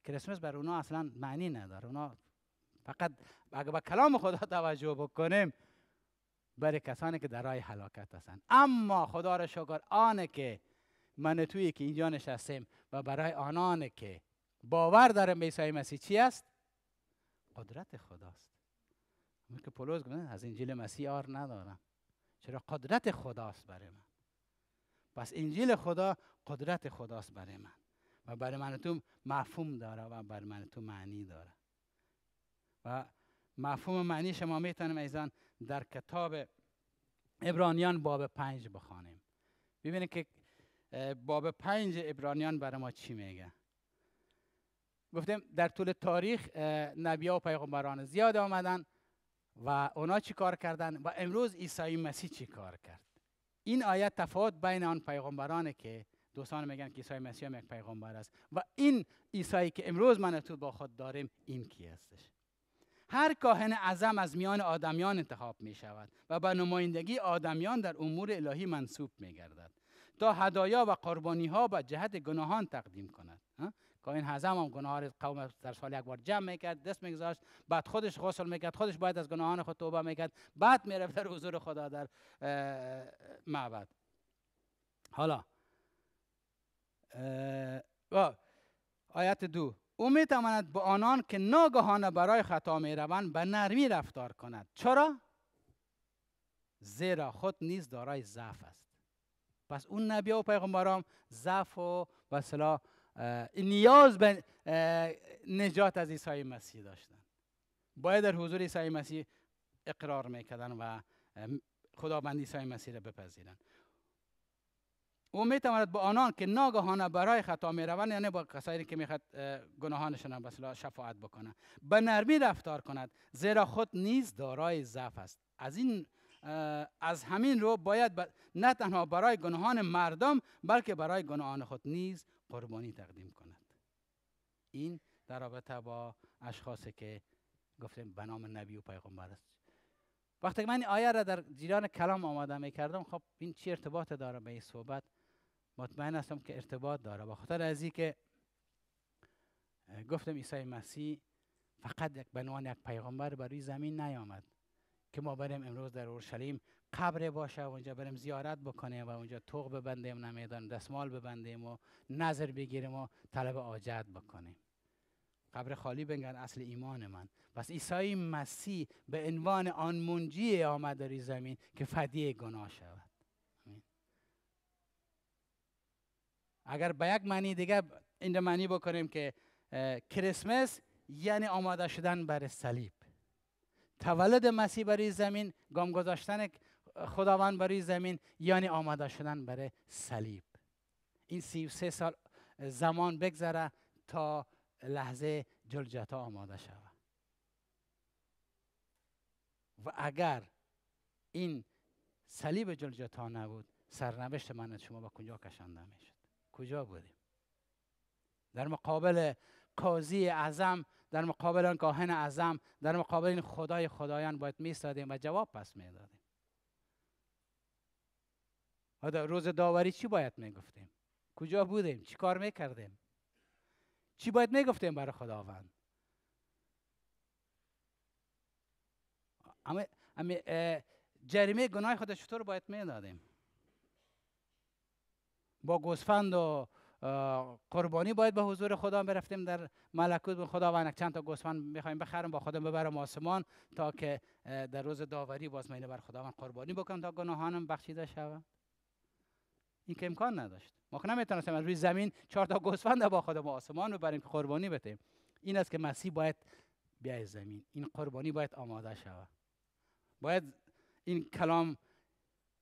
کریسمس بر اونا اصلا معنی نداره اونا فقط اگر به کلام خدا توجه بکنیم برای کسانی که در راه هلاکت هستند اما خدا را شکر آن که من توی که اینجا نشستیم و برای آنان که باور در عیسی مسیح چی است قدرت خداست من که پولس از انجیل مسیح آر ندارم چرا قدرت خداست برای من پس انجیل خدا قدرت خداست برای من و برای من تو مفهوم داره و برای من تو معنی داره و مفهوم معنیش شما میتونیم ایزان در کتاب ابرانیان باب پنج بخوانیم ببینید که باب پنج ابرانیان برای ما چی میگه گفتیم در طول تاریخ نبیا و پیغمبران زیاد آمدن و اونا چی کار کردن و امروز عیسی مسیح چی کار کرد این آیه تفاوت بین آن پیغمبرانه که دوستان میگن که عیسی مسیح هم یک پیغمبر است و این عیسی که امروز من تو با خود داریم این کی هستش هر کاهن اعظم از میان آدمیان انتخاب می شود و به نمایندگی آدمیان در امور الهی منصوب می گردد تا هدایا و قربانی ها به جهت گناهان تقدیم کند کاهن اعظم هم گناه قوم در سال یک بار جمع کرد دست میگذاشت بعد خودش غسل میکرد خودش باید از گناهان خود توبه میکرد بعد رفت در حضور خدا در معبد حالا آیت دو او می تواند به آنان که ناگهانه برای خطا می روند به نرمی رفتار کند چرا زیرا خود نیز دارای ضعف است پس اون نبی و پیغمبران ضعف و وسلا نیاز به نجات از عیسی مسیح داشتن باید در حضور عیسی مسیح اقرار میکردن و خداوند عیسی مسیح را بپذیرند او می تواند با آنان که ناگهانه برای خطا می روند یعنی با کسایی که می خواد گناهانشان مثلا شفاعت بکنه به نرمی رفتار کند زیرا خود نیز دارای ضعف است از این از همین رو باید نه تنها برای گناهان مردم بلکه برای گناهان خود نیز قربانی تقدیم کند این در رابطه با اشخاصی که گفتیم به نام نبی و پیغمبر است وقتی من آیه را در جریان کلام آماده می کردم خب این چه ارتباط داره به این صحبت مطمئن هستم که ارتباط داره با خاطر از که گفتم عیسی مسیح فقط یک به یک پیغمبر روی زمین نیامد که ما بریم امروز در اورشلیم قبر باشه و اونجا بریم زیارت بکنیم و اونجا توق ببندیم نمیدان دستمال ببندیم و نظر بگیریم و طلب آجت بکنیم قبر خالی بنگن اصل ایمان من پس عیسی مسیح به عنوان آن منجی آمد در زمین که فدیه گناه شود اگر به یک معنی دیگه این معنی بکنیم که کریسمس یعنی آماده شدن برای صلیب تولد مسیح برای زمین گام گذاشتن خداوند برای زمین یعنی آماده شدن برای صلیب این سی و سه سال زمان بگذره تا لحظه جلجتا آماده شود و اگر این صلیب جلجتا نبود سرنوشت من شما به کجا کشانده میشد کجا بودیم در مقابل قاضی اعظم در مقابل آن کاهن اعظم در مقابل این خدای خدایان باید میستادیم و جواب پس میدادیم روز داوری چی باید میگفتیم کجا بودیم چی کار میکردیم چی باید میگفتیم برای خداوند جریمه گناه خودش چطور باید میدادیم با گوسفند و قربانی باید به حضور خدا برفتیم در ملکوت خدا و چند تا گوسفند میخوایم بخرم با خودم ببرم آسمان تا که در روز داوری باز بر خداوند قربانی بکنم تا گناهانم بخشیده شود این که امکان نداشت ما که نمیتونستیم از روی زمین چهار تا گوسفند با خودم آسمان ببریم که قربانی بتیم این است که مسیح باید بیای زمین این قربانی باید آماده شود باید این کلام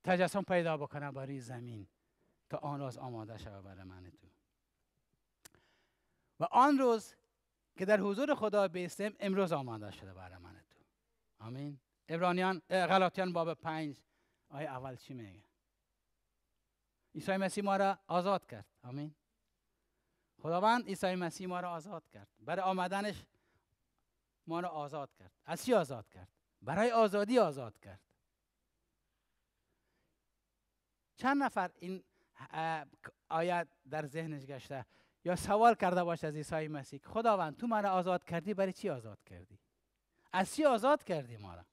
تجسم پیدا بکنه روی زمین تا آن روز آماده شود برای من تو و آن روز که در حضور خدا بیستم، امروز آماده شده برای من تو آمین عبرانیان غلاطیان باب پنج آیه اول چی میگه عیسی مسیح ما را آزاد کرد آمین خداوند عیسی مسیح ما را آزاد کرد برای آمدنش ما را آزاد کرد از چی آزاد کرد برای آزادی آزاد کرد چند نفر این آیت در ذهنش گشته یا سوال کرده باش از عیسی مسیح خداوند تو مرا آزاد کردی برای چی آزاد کردی از چی آزاد کردی ما را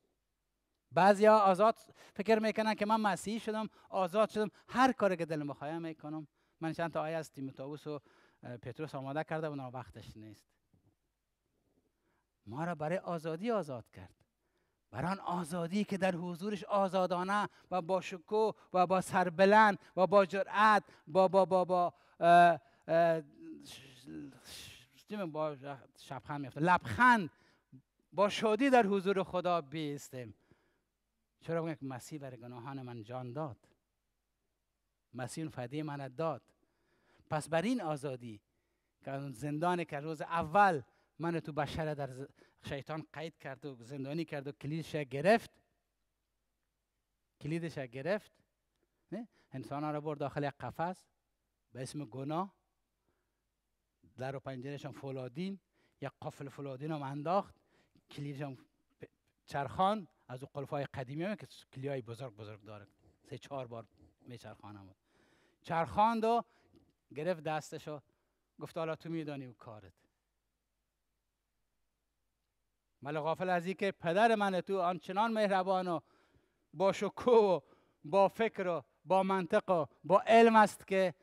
ها آزاد فکر میکنن که من مسیح شدم آزاد شدم هر کاری که دلم می میکنم من چند تا آیه از تیموتاوس و پتروس آماده کرده اونا وقتش نیست ما را برای آزادی آزاد کرد بر آن آزادی که در حضورش آزادانه و با شکو و با سربلند و با جرأت با با با با شبخند میفته لبخند با شادی در حضور خدا بیستم چرا که مسیح برای گناهان من جان داد مسیح فدی من داد پس بر این آزادی که زندان که روز اول من تو بشر در شیطان قید کرد و زندانی کرد و کلیدش گرفت کلیدش گرفت انسان را برد داخل یک قفس به اسم گناه در و هم فولادین یک قفل فولادین هم انداخت کلیدش چرخان از اون قلف های قدیمی هم که کلی بزرگ بزرگ داره سه چهار بار می بود چرخاند و گرفت دستش دستشو گفت حالا تو میدانی او کارت من غافل از که پدر من تو آنچنان مهربان و با شکو و با فکر و با منطق و با علم است که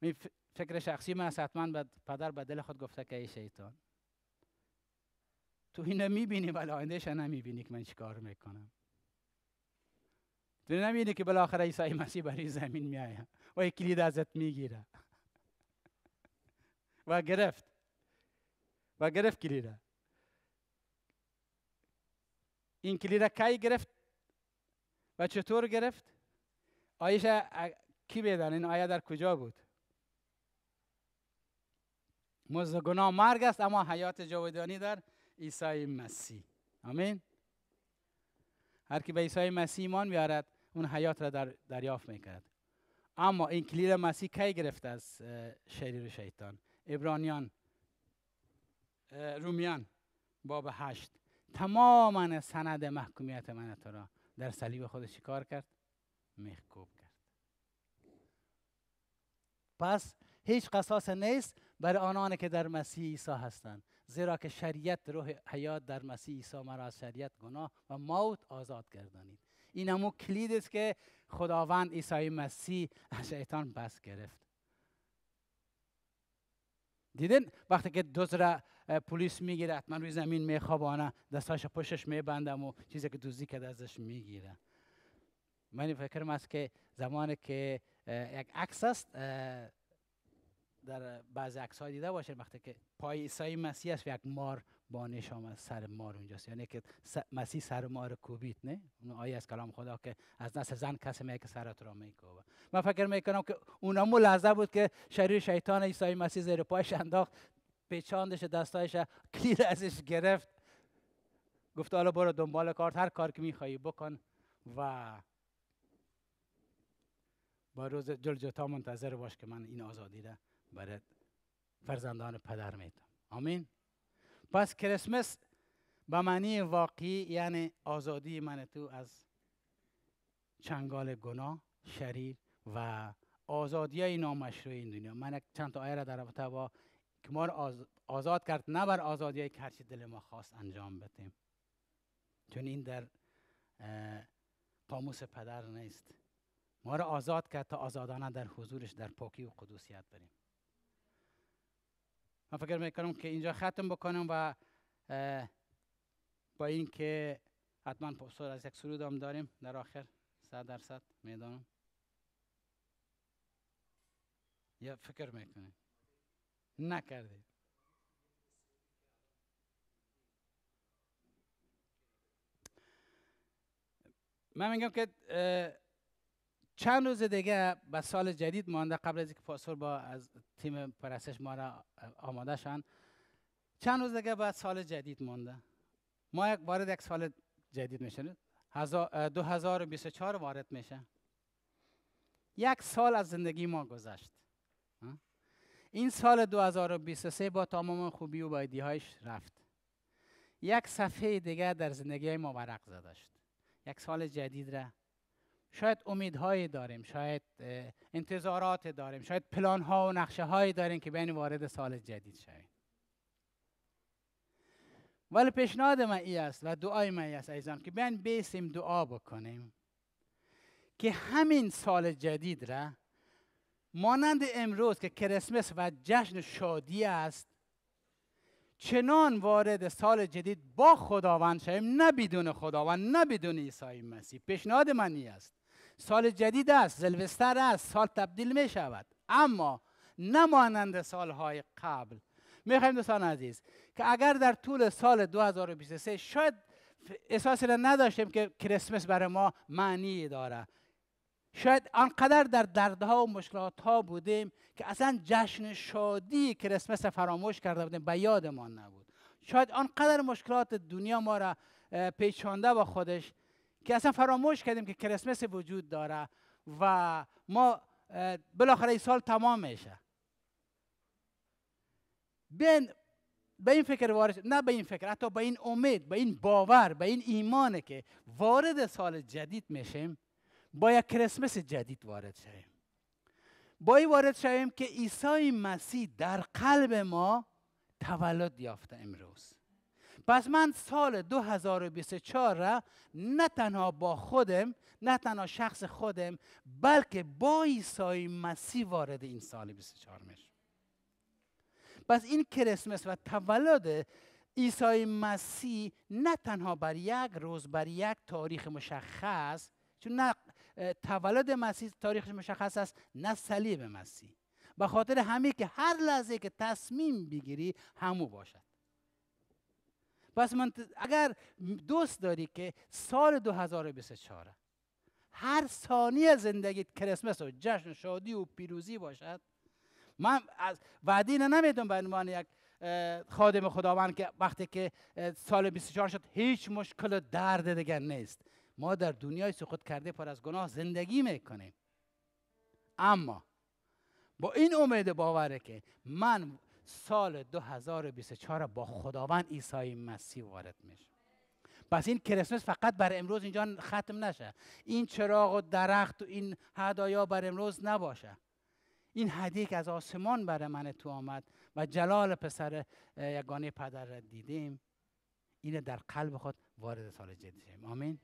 می فکر شخصی من است حتما پدر به دل خود گفته که ای شیطان تو اینو میبینی ولی آیندهش نمیبینی که من چیکار میکنم تو نمیبینی که بالاخره عیسی مسیح برای زمین میآید و یک کلید ازت میگیره <laughs> و گرفت و گرفت کلیره این کلیره کی گرفت و چطور گرفت آیشه کی بدن این آیه در کجا بود مزد گناه مرگ است اما حیات جاودانی در عیسی مسیح آمین هر کی به عیسی مسیح ایمان بیارد اون حیات را در دریافت میکرد اما این کلیر مسیح کی گرفت از شریر شیطان ابرانیان رومیان باب هشت تمام سند محکومیت من تو را در صلیب خود کار کرد میخکوب کرد پس هیچ قصاص نیست برای آنان که در مسیح عیسی هستند زیرا که شریعت روح حیات در مسیح عیسی مرا از شریعت گناه و موت آزاد گردانید این همو کلید است که خداوند عیسی مسیح از شیطان بس گرفت دیدن وقتی که دزد را پلیس میگیره حتما روی زمین میخوابانه دستاش پشتش میبندم و چیزی که دزدی کرده ازش میگیره من فکرم است که زمانی که یک عکس است در بعضی عکس ها دیده باشه وقتی که پای عیسی مسیح است و یک مار بانش آمد سر مار اونجاست یعنی که مسیح سر مار کوبید نه اون آیه از کلام خدا که از نسل زن کسی میگه که سرت را میکوبه من فکر میکنم که اونمو لحظه بود که شریر شیطان عیسی مسیح زیر پایش انداخت پیچاندش دستایش کلیر ازش گرفت گفت حالا برو دنبال کارت هر کار که میخوایی بکن و با روز جلجتا منتظر باش که من این آزادی را برای فرزندان پدر میدم آمین پس کریسمس به معنی واقعی یعنی آزادی من تو از چنگال گناه شریر و آزادی های نامشروع این دنیا من چند تا آیه را در رابطه با که ما را آزاد کرد نه بر آزادی که هرچی دل ما خواست انجام بدیم چون این در قاموس پدر نیست ما را آزاد کرد تا آزادانه در حضورش در پاکی و قدوسیت بریم من فکر میکنم که اینجا ختم بکنم و با اینکه حتما پاسور از یک سرود هم داریم در آخر صد درصد میدانم یا فکر میکنه نکردید من میگم که چند روز دیگه به سال جدید مانده قبل از اینکه پاسور با از تیم پرستش ما را آماده شن چند روز دیگه به سال جدید مانده ما یک وارد یک سال جدید میشن 2024 وارد میشه یک سال از زندگی ما گذشت این سال 2023 با تمام خوبی و بایدی هایش رفت یک صفحه دیگه در زندگی ما ورق شد. یک سال جدید را شاید امیدهایی داریم شاید انتظارات داریم شاید پلان ها و نقشه هایی داریم که بین وارد سال جدید شویم ولی پیشنهاد من ای است و دعای ما ای است ایزان که بین بیسیم دعا بکنیم که همین سال جدید را مانند امروز که کریسمس و جشن شادی است چنان وارد سال جدید با خداوند شویم نه بدون خداوند نه بدون عیسی مسیح پیشنهاد من است سال جدید است زلوستر است سال تبدیل می شود اما نمانند سال های قبل خواهیم دوستان عزیز که اگر در طول سال 2023 شاید احساسی را نداشتیم که کریسمس برای ما معنی داره شاید آنقدر در دردها و مشکلات ها بودیم که اصلا جشن شادی کریسمس فراموش کرده بودیم به یادمان نبود شاید آنقدر مشکلات دنیا ما را پیچانده با خودش که اصلا فراموش کردیم که کریسمس وجود داره و ما بالاخره این سال تمام میشه بین به این فکر وارد نه به این فکر حتی به این امید به این باور به این ایمانه که وارد سال جدید میشیم با یک کریسمس جدید وارد شویم با این وارد شویم که عیسی مسیح در قلب ما تولد یافته امروز پس من سال 2024 را نه تنها با خودم نه تنها شخص خودم بلکه با عیسی مسیح وارد این سال 24 میشم پس این کریسمس و تولد عیسی مسیح نه تنها بر یک روز بر یک تاریخ مشخص چون نه تولد مسیح تاریخ مشخص است نه صلیب مسیح به خاطر همه که هر لحظه که تصمیم بگیری همو باشد پس من اگر دوست داری که سال 2024 هر ثانیه زندگیت کریسمس و جشن و شادی و پیروزی باشد من از وعده نمیدونم به عنوان یک خادم خداوند که وقتی که سال 24 شد هیچ مشکل و درد دیگر نیست ما در دنیای سقوط کرده پر از گناه زندگی میکنیم اما با این امید باوره که من سال 2024 با خداوند عیسی مسیح وارد میشه پس این کریسمس فقط بر امروز اینجا ختم نشه این چراغ و درخت و این هدایا بر امروز نباشه این هدیه که از آسمان برای من تو آمد و جلال پسر یگانه پدر را دیدیم اینه در قلب خود وارد سال جدید شیم آمین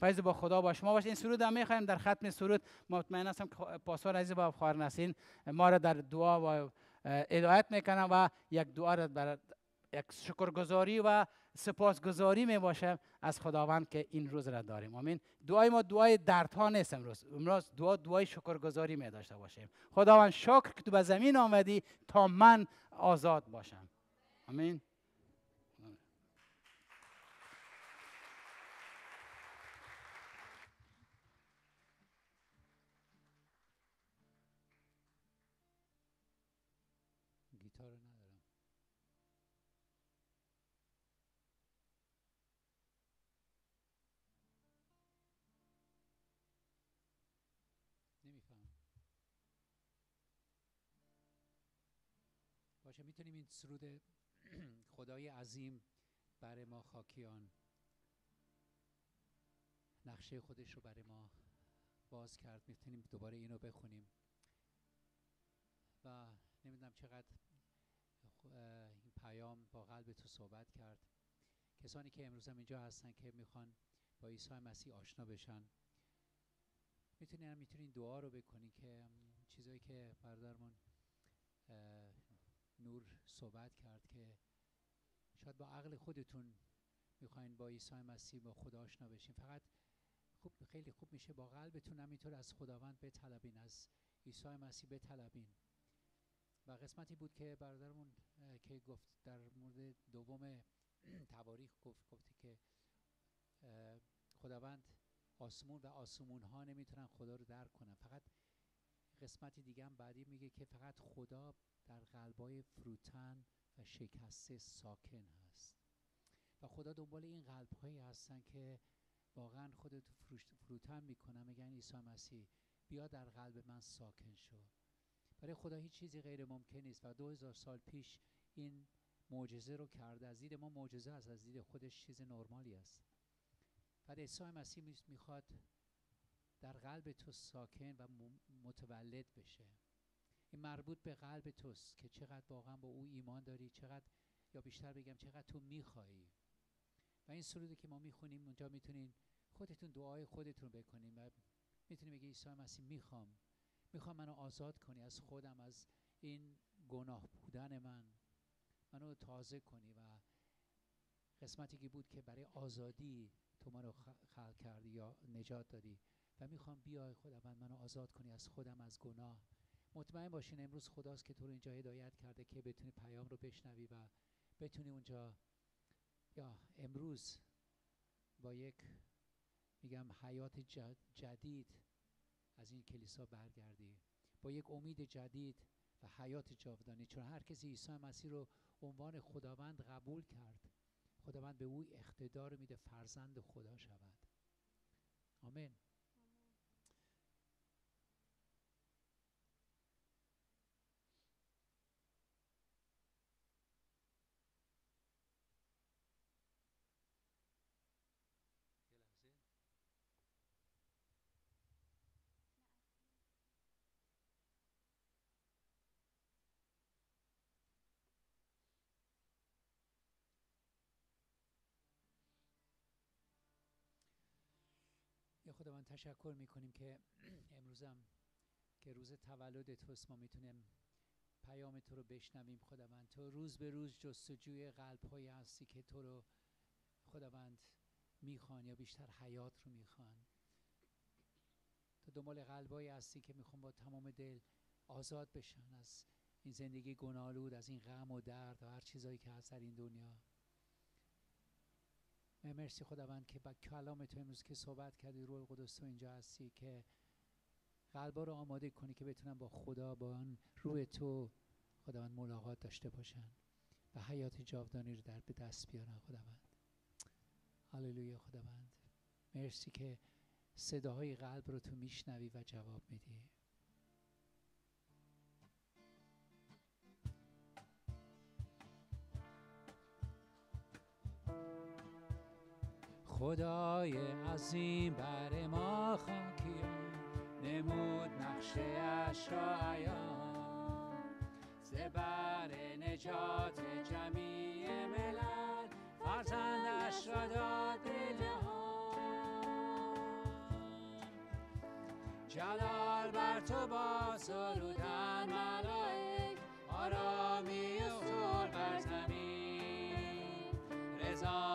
فیض با خدا با شما باشه این سرود هم میخوایم در ختم سرود مطمئن هستم که پاسور عزیز با خواهر نسین ما را در دعا و ادایت میکنم و یک دعا را بر یک شکرگزاری و سپاسگزاری می باشم از خداوند که این روز را داریم آمین دعای ما دعای ها نیست امروز امروز دعا دعای شکرگزاری می داشته باشیم خداوند شکر که تو به زمین آمدی تا من آزاد باشم آمین میتونیم این سرود <clears throat> خدای عظیم بر ما خاکیان نقشه خودش رو برای ما باز کرد میتونیم دوباره اینو بخونیم و نمیدونم چقدر این پیام با قلب تو صحبت کرد کسانی که امروز هم اینجا هستن که میخوان با عیسی مسیح آشنا بشن میتونین هم میتونین دعا رو بکنین که چیزایی که بردارمون نور صحبت کرد که شاید با عقل خودتون میخواین با عیسی مسیح با خدا آشنا بشین فقط خوب خیلی خوب میشه با قلبتون همینطور از خداوند بطلبین از عیسی مسیح بطلبین و قسمتی بود که برادرمون که گفت در مورد دوم <clears throat> تواریخ گفت گفتی که خداوند آسمون و آسمون ها نمیتونن خدا رو درک کنن فقط قسمت دیگه هم بعدی میگه که فقط خدا در قلبای فروتن و شکسته ساکن هست و خدا دنبال این قلب هایی هستن که واقعا خودت فروتن میکنن میگن عیسی مسیح بیا در قلب من ساکن شو برای خدا هیچ چیزی غیر ممکن نیست و هزار سال پیش این معجزه رو کرده از دید ما معجزه است از دید خودش چیز نرمالی است بعد عیسی مسیح میخواد در قلب تو ساکن و متولد بشه این مربوط به قلب توست که چقدر واقعا با او ایمان داری چقدر یا بیشتر بگم چقدر تو میخوایی و این سرودی که ما میخونیم اونجا میتونین خودتون دعای خودتون بکنیم و میتونیم بگی عیسی مسیح میخوام میخوام منو آزاد کنی از خودم از این گناه بودن من منو تازه کنی و قسمتی که بود که برای آزادی تو منو خلق کردی یا نجات دادی و میخوام بیای خداوند منو آزاد کنی از خودم از گناه مطمئن باشین امروز خداست که تو رو اینجا هدایت کرده که بتونی پیام رو بشنوی و بتونی اونجا یا امروز با یک میگم حیات جدید از این کلیسا برگردی با یک امید جدید و حیات جاودانی چون هر کسی عیسی مسیح رو عنوان خداوند قبول کرد خداوند به او اقتدار میده فرزند خدا شود آمین خداوند تشکر میکنیم که <clears throat> امروزم که روز تولد توست ما میتونیم پیام تو رو بشنویم خداوند تو روز به روز جستجوی قلب های هستی که تو رو خداوند میخوان یا بیشتر حیات رو میخوان تو دنبال قلبایی هستی که میخوان با تمام دل آزاد بشن از این زندگی گنالود از این غم و درد و هر چیزایی که هست در این دنیا مرسی خداوند که با کلام تو امروز که صحبت کردی روح قدس تو اینجا هستی که قلبا رو آماده کنی که بتونم با خدا با آن روح تو خداوند ملاقات داشته باشن و حیات جاودانی رو در به دست بیارن خداوند هللویا خداوند مرسی که صداهای قلب رو تو میشنوی و جواب میدی خدای عظیم بر ما خاکیان نمود نقشه اش را عیان زبر نجات جمیع ملل فرزندش را داد جهان جلال بر تو با سرودن ملائک آرامی و بر زمین رضا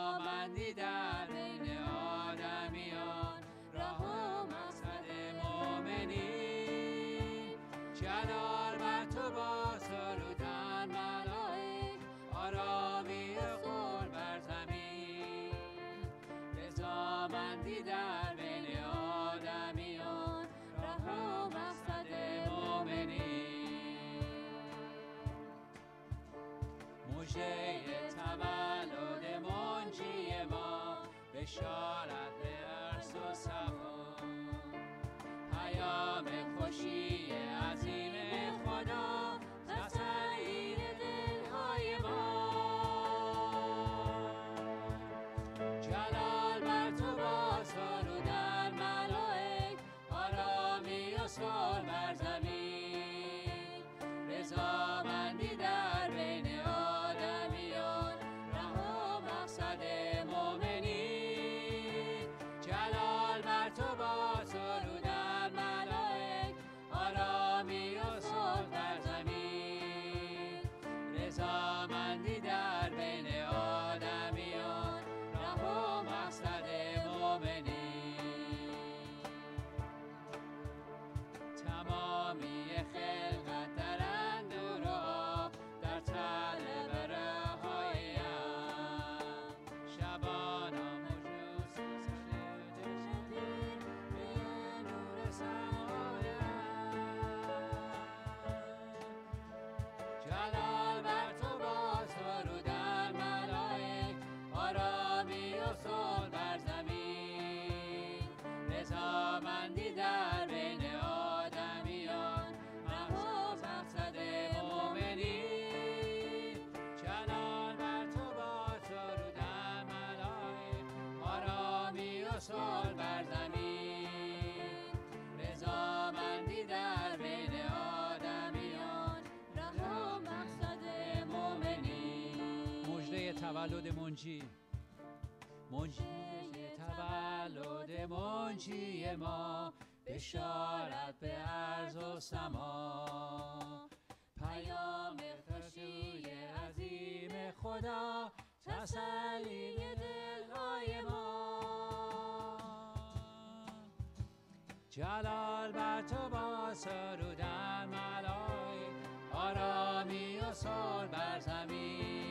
در بین آدمیان ره و مقصد مؤمنین مجده تولد منجی ما بشارت به عرض و پیام خوشی تولد منجی منجی تولد منجی ما بشارت به عرض و سما پیام خوشی عظیم خدا تسلی دلهای ما جلال بر تو با سرودن ملائک آرامی و سر بر زمین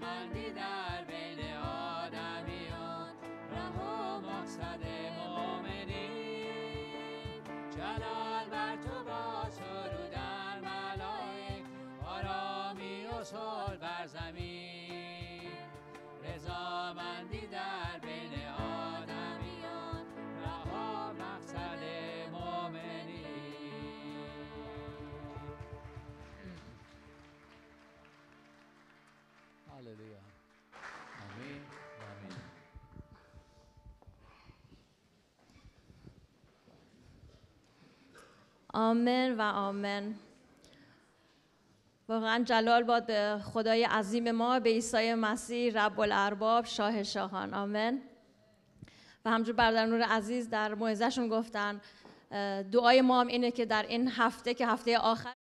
مندی دیدار به او دارد مقصد او مدی بر تو با سرود ملایک آرامی و آمن و آمن واقعا جلال باد به خدای عظیم ما به عیسی مسیح رب الارباب شاه شاهان آمن و همجور برادر نور عزیز در موعظهشون گفتن دعای ما هم اینه که در این هفته که هفته آخر